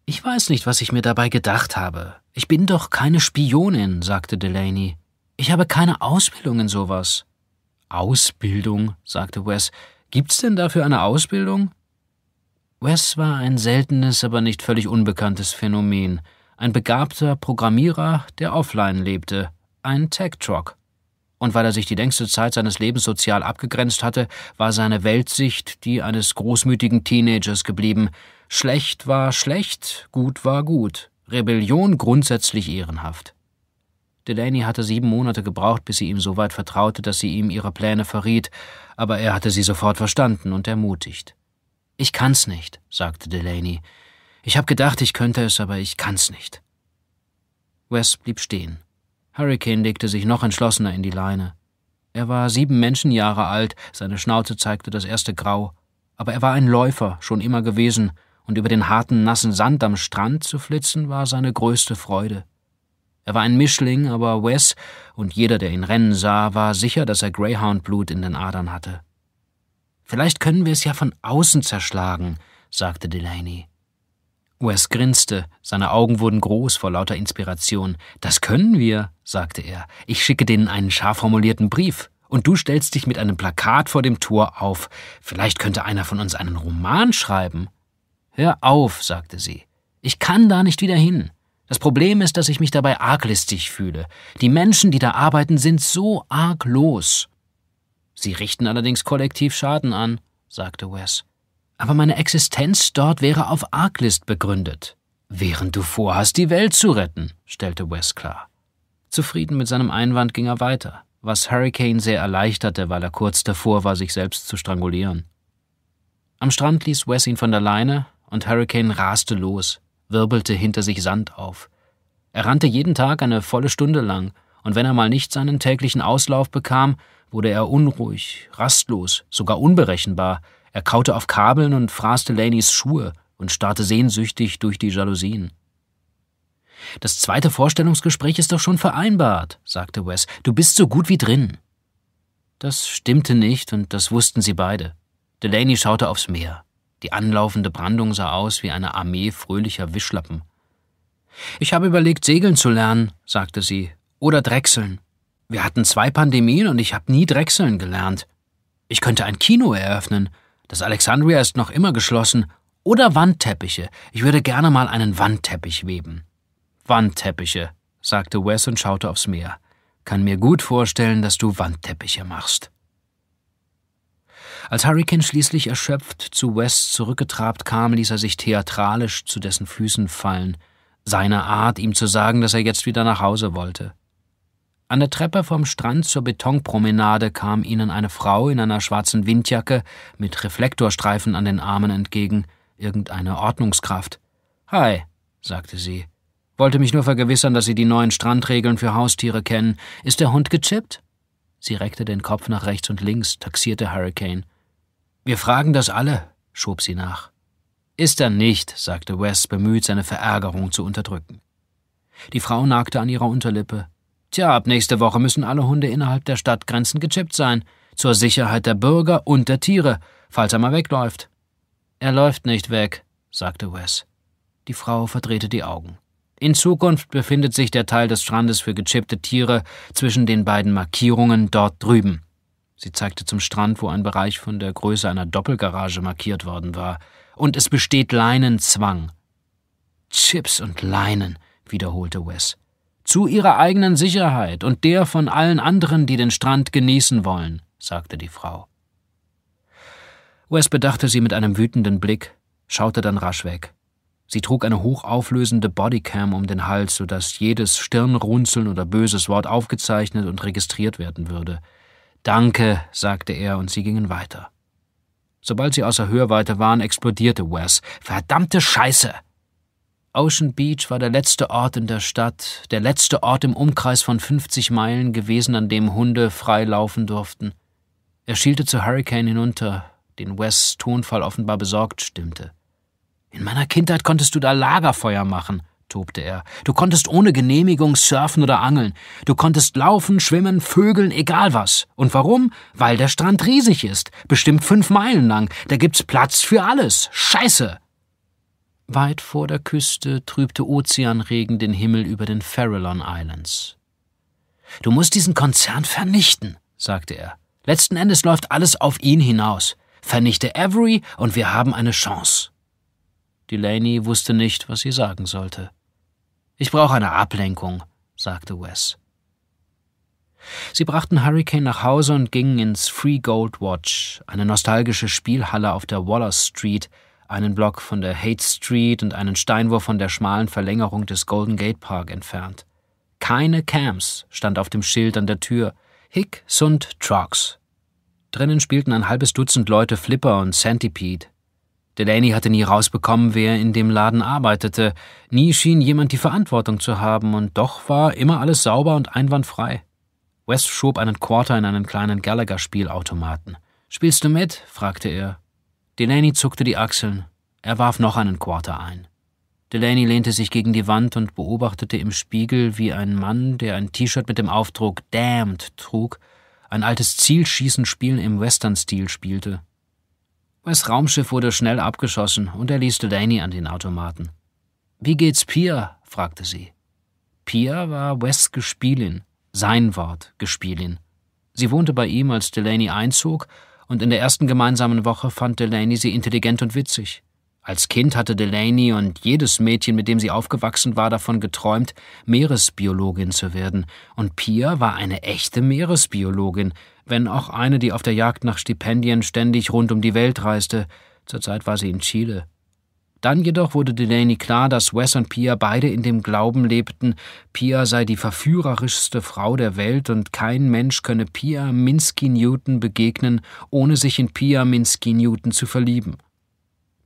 Ich weiß nicht, was ich mir dabei gedacht habe. Ich bin doch keine Spionin, sagte Delaney. Ich habe keine Ausbildung in sowas. Ausbildung, sagte Wes. Gibt's denn dafür eine Ausbildung? Wes war ein seltenes, aber nicht völlig unbekanntes Phänomen. Ein begabter Programmierer, der offline lebte. Ein Tech-Truck. Und weil er sich die längste Zeit seines Lebens sozial abgegrenzt hatte, war seine Weltsicht die eines großmütigen Teenagers geblieben. Schlecht war schlecht, gut war gut. Rebellion grundsätzlich ehrenhaft. Delaney hatte sieben Monate gebraucht, bis sie ihm so weit vertraute, dass sie ihm ihre Pläne verriet, aber er hatte sie sofort verstanden und ermutigt. Ich kann's nicht, sagte Delaney. Ich hab gedacht, ich könnte es, aber ich kann's nicht. Wes blieb stehen. Hurricane legte sich noch entschlossener in die Leine. Er war sieben Menschenjahre alt, seine Schnauze zeigte das erste Grau, aber er war ein Läufer, schon immer gewesen, und über den harten, nassen Sand am Strand zu flitzen, war seine größte Freude. Er war ein Mischling, aber Wes und jeder, der ihn rennen sah, war sicher, dass er Greyhound-Blut in den Adern hatte. Vielleicht können wir es ja von außen zerschlagen, sagte Delaney. Wes grinste, seine Augen wurden groß vor lauter Inspiration. Das können wir, sagte er. Ich schicke denen einen scharf formulierten Brief. Und du stellst dich mit einem Plakat vor dem Tor auf. Vielleicht könnte einer von uns einen Roman schreiben. Hör auf, sagte sie. Ich kann da nicht wieder hin. Das Problem ist, dass ich mich dabei arglistig fühle. Die Menschen, die da arbeiten, sind so arglos. Sie richten allerdings kollektiv Schaden an, sagte Wes. Aber meine Existenz dort wäre auf Arglist begründet. Während du vorhast, die Welt zu retten, stellte Wes klar. Zufrieden mit seinem Einwand ging er weiter, was Hurricane sehr erleichterte, weil er kurz davor war, sich selbst zu strangulieren. Am Strand ließ Wes ihn von der Leine und Hurricane raste los, wirbelte hinter sich Sand auf. Er rannte jeden Tag eine volle Stunde lang, und wenn er mal nicht seinen täglichen Auslauf bekam, wurde er unruhig, rastlos, sogar unberechenbar. Er kaute auf Kabeln und fraßte Lanys Schuhe und starrte sehnsüchtig durch die Jalousien. Das zweite Vorstellungsgespräch ist doch schon vereinbart, sagte Wes. Du bist so gut wie drin. Das stimmte nicht und das wussten sie beide. Delaney schaute aufs Meer. Die anlaufende Brandung sah aus wie eine Armee fröhlicher Wischlappen. Ich habe überlegt, segeln zu lernen, sagte sie, oder drechseln. Wir hatten zwei Pandemien und ich habe nie Drechseln gelernt. Ich könnte ein Kino eröffnen. Das Alexandria ist noch immer geschlossen. Oder Wandteppiche. Ich würde gerne mal einen Wandteppich weben. Wandteppiche, sagte Wes und schaute aufs Meer. Kann mir gut vorstellen, dass du Wandteppiche machst. Als Hurricane schließlich erschöpft zu Wes zurückgetrabt kam, ließ er sich theatralisch zu dessen Füßen fallen, seiner Art, ihm zu sagen, dass er jetzt wieder nach Hause wollte. An der Treppe vom Strand zur Betonpromenade kam ihnen eine Frau in einer schwarzen Windjacke mit Reflektorstreifen an den Armen entgegen, irgendeine Ordnungskraft. Hi, sagte sie. Wollte mich nur vergewissern, dass Sie die neuen Strandregeln für Haustiere kennen. Ist der Hund gechippt? Sie reckte den Kopf nach rechts und links, taxierte Hurricane. Wir fragen das alle, schob sie nach. Ist er nicht, sagte Wes, bemüht, seine Verärgerung zu unterdrücken. Die Frau nagte an ihrer Unterlippe, Tja, ab nächste Woche müssen alle Hunde innerhalb der Stadtgrenzen gechippt sein, zur Sicherheit der Bürger und der Tiere, falls er mal wegläuft. Er läuft nicht weg, sagte Wes. Die Frau verdrehte die Augen. In Zukunft befindet sich der Teil des Strandes für gechippte Tiere zwischen den beiden Markierungen dort drüben. Sie zeigte zum Strand, wo ein Bereich von der Größe einer Doppelgarage markiert worden war. Und es besteht Leinenzwang. Chips und Leinen, wiederholte Wes. Zu ihrer eigenen Sicherheit und der von allen anderen, die den Strand genießen wollen, sagte die Frau. Wes bedachte sie mit einem wütenden Blick, schaute dann rasch weg. Sie trug eine hochauflösende Bodycam um den Hals, sodass jedes Stirnrunzeln oder böses Wort aufgezeichnet und registriert werden würde. Danke, sagte er, und sie gingen weiter. Sobald sie außer Hörweite waren, explodierte Wes. Verdammte Scheiße! Ocean Beach war der letzte Ort in der Stadt, der letzte Ort im Umkreis von 50 Meilen gewesen, an dem Hunde frei laufen durften. Er schielte zu Hurricane hinunter, den Wes Tonfall offenbar besorgt stimmte. In meiner Kindheit konntest du da Lagerfeuer machen, tobte er. Du konntest ohne Genehmigung surfen oder angeln. Du konntest laufen, schwimmen, vögeln, egal was. Und warum? Weil der Strand riesig ist, bestimmt fünf Meilen lang. Da gibt's Platz für alles. Scheiße! Weit vor der Küste trübte Ozeanregen den Himmel über den Farallon Islands. Du musst diesen Konzern vernichten, sagte er. Letzten Endes läuft alles auf ihn hinaus. Vernichte Avery und wir haben eine Chance. Delaney wusste nicht, was sie sagen sollte. Ich brauche eine Ablenkung, sagte Wes. Sie brachten Hurricane nach Hause und gingen ins Free Gold Watch, eine nostalgische Spielhalle auf der Wallace Street, einen Block von der Haight Street und einen Steinwurf von der schmalen Verlängerung des Golden Gate Park entfernt. Keine Camps stand auf dem Schild an der Tür. Hick, Sund, Trucks. Drinnen spielten ein halbes Dutzend Leute Flipper und Centipede. Delaney hatte nie rausbekommen, wer in dem Laden arbeitete. Nie schien jemand die Verantwortung zu haben und doch war immer alles sauber und einwandfrei. West schob einen Quarter in einen kleinen Gallagher-Spielautomaten. Spielst du mit? fragte er. Delaney zuckte die Achseln. Er warf noch einen Quarter ein. Delaney lehnte sich gegen die Wand und beobachtete im Spiegel, wie ein Mann, der ein T-Shirt mit dem Aufdruck Damned trug, ein altes Zielschießenspiel im Western-Stil spielte. Das Raumschiff wurde schnell abgeschossen und er ließ Delaney an den Automaten. Wie geht's Pia? fragte sie. Pia war Wes Gespielin, sein Wort Gespielin. Sie wohnte bei ihm, als Delaney einzog und in der ersten gemeinsamen Woche fand Delaney sie intelligent und witzig. Als Kind hatte Delaney und jedes Mädchen, mit dem sie aufgewachsen war, davon geträumt, Meeresbiologin zu werden. Und Pia war eine echte Meeresbiologin, wenn auch eine, die auf der Jagd nach Stipendien ständig rund um die Welt reiste. Zurzeit war sie in Chile. Dann jedoch wurde Delaney klar, dass Wes und Pia beide in dem Glauben lebten, Pia sei die verführerischste Frau der Welt und kein Mensch könne Pia Minsky Newton begegnen, ohne sich in Pia Minsky Newton zu verlieben.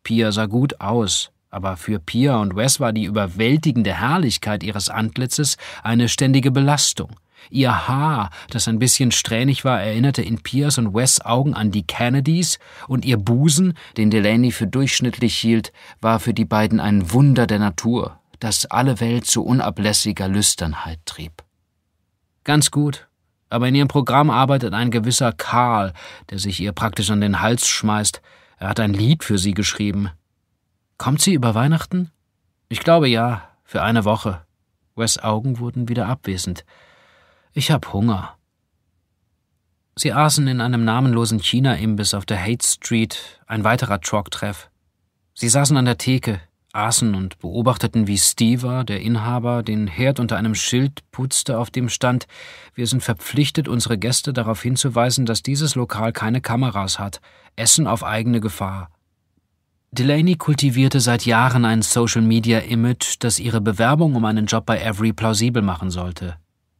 Pia sah gut aus, aber für Pia und Wes war die überwältigende Herrlichkeit ihres Antlitzes eine ständige Belastung. Ihr Haar, das ein bisschen strähnig war, erinnerte in Piers und Wes Augen an die Kennedys, und ihr Busen, den Delaney für durchschnittlich hielt, war für die beiden ein Wunder der Natur, das alle Welt zu unablässiger Lüsternheit trieb. Ganz gut, aber in ihrem Programm arbeitet ein gewisser Karl, der sich ihr praktisch an den Hals schmeißt. Er hat ein Lied für sie geschrieben. Kommt sie über Weihnachten? Ich glaube ja, für eine Woche. Wes Augen wurden wieder abwesend. Ich hab Hunger. Sie aßen in einem namenlosen China-Imbiss auf der Hate Street, ein weiterer Chalk-Treff. Sie saßen an der Theke, aßen und beobachteten, wie Stever, der Inhaber, den Herd unter einem Schild putzte, auf dem stand, wir sind verpflichtet, unsere Gäste darauf hinzuweisen, dass dieses Lokal keine Kameras hat, Essen auf eigene Gefahr. Delaney kultivierte seit Jahren ein Social-Media-Image, das ihre Bewerbung um einen Job bei Every plausibel machen sollte.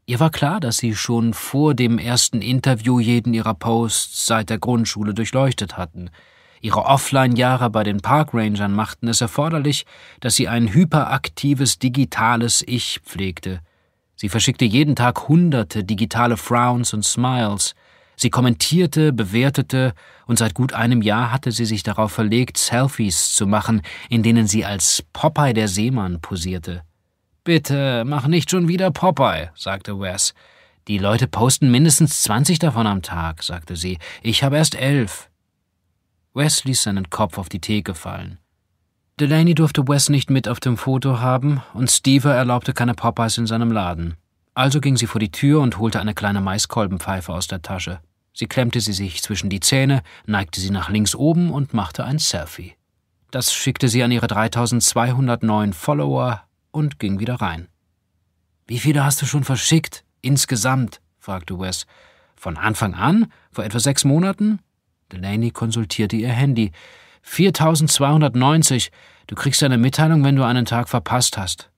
Ihr war klar, dass sie schon vor dem ersten Interview jeden ihrer Posts seit der Grundschule durchleuchtet hatten. Ihre Offline-Jahre bei den Parkrangern machten es erforderlich, dass sie ein hyperaktives digitales Ich pflegte. Sie verschickte jeden Tag hunderte digitale Frowns und Smiles. Sie kommentierte, bewertete und seit gut einem Jahr hatte sie sich darauf verlegt, Selfies zu machen, in denen sie als Popeye der Seemann posierte. Bitte, mach nicht schon wieder Popeye, sagte Wes. Die Leute posten mindestens 20 davon am Tag, sagte sie. Ich habe erst elf. Wes ließ seinen Kopf auf die Theke fallen. Delaney durfte Wes nicht mit auf dem Foto haben und Steve erlaubte keine Popeyes in seinem Laden. Also ging sie vor die Tür und holte eine kleine Maiskolbenpfeife aus der Tasche. Sie klemmte sie sich zwischen die Zähne, neigte sie nach links oben und machte ein Selfie. Das schickte sie an ihre 3209 Follower und ging wieder rein. Wie viele hast du schon verschickt? Insgesamt? fragte Wes. Von Anfang an? Vor etwa sechs Monaten? Delaney konsultierte ihr Handy. 4290. Du kriegst eine Mitteilung, wenn du einen Tag verpasst hast.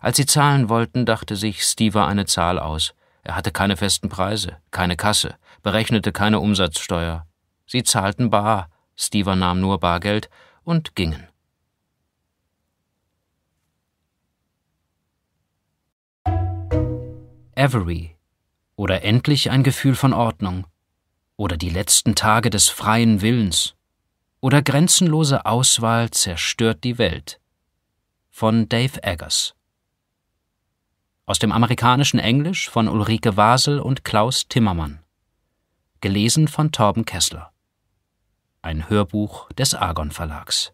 Als sie zahlen wollten, dachte sich Steve eine Zahl aus. Er hatte keine festen Preise, keine Kasse, berechnete keine Umsatzsteuer. Sie zahlten bar, Steve nahm nur Bargeld und gingen. Avery oder endlich ein Gefühl von Ordnung oder die letzten Tage des freien Willens oder grenzenlose Auswahl zerstört die Welt von Dave Eggers. Aus dem amerikanischen Englisch von Ulrike Wasel und Klaus Timmermann. Gelesen von Torben Kessler. Ein Hörbuch des Argon Verlags.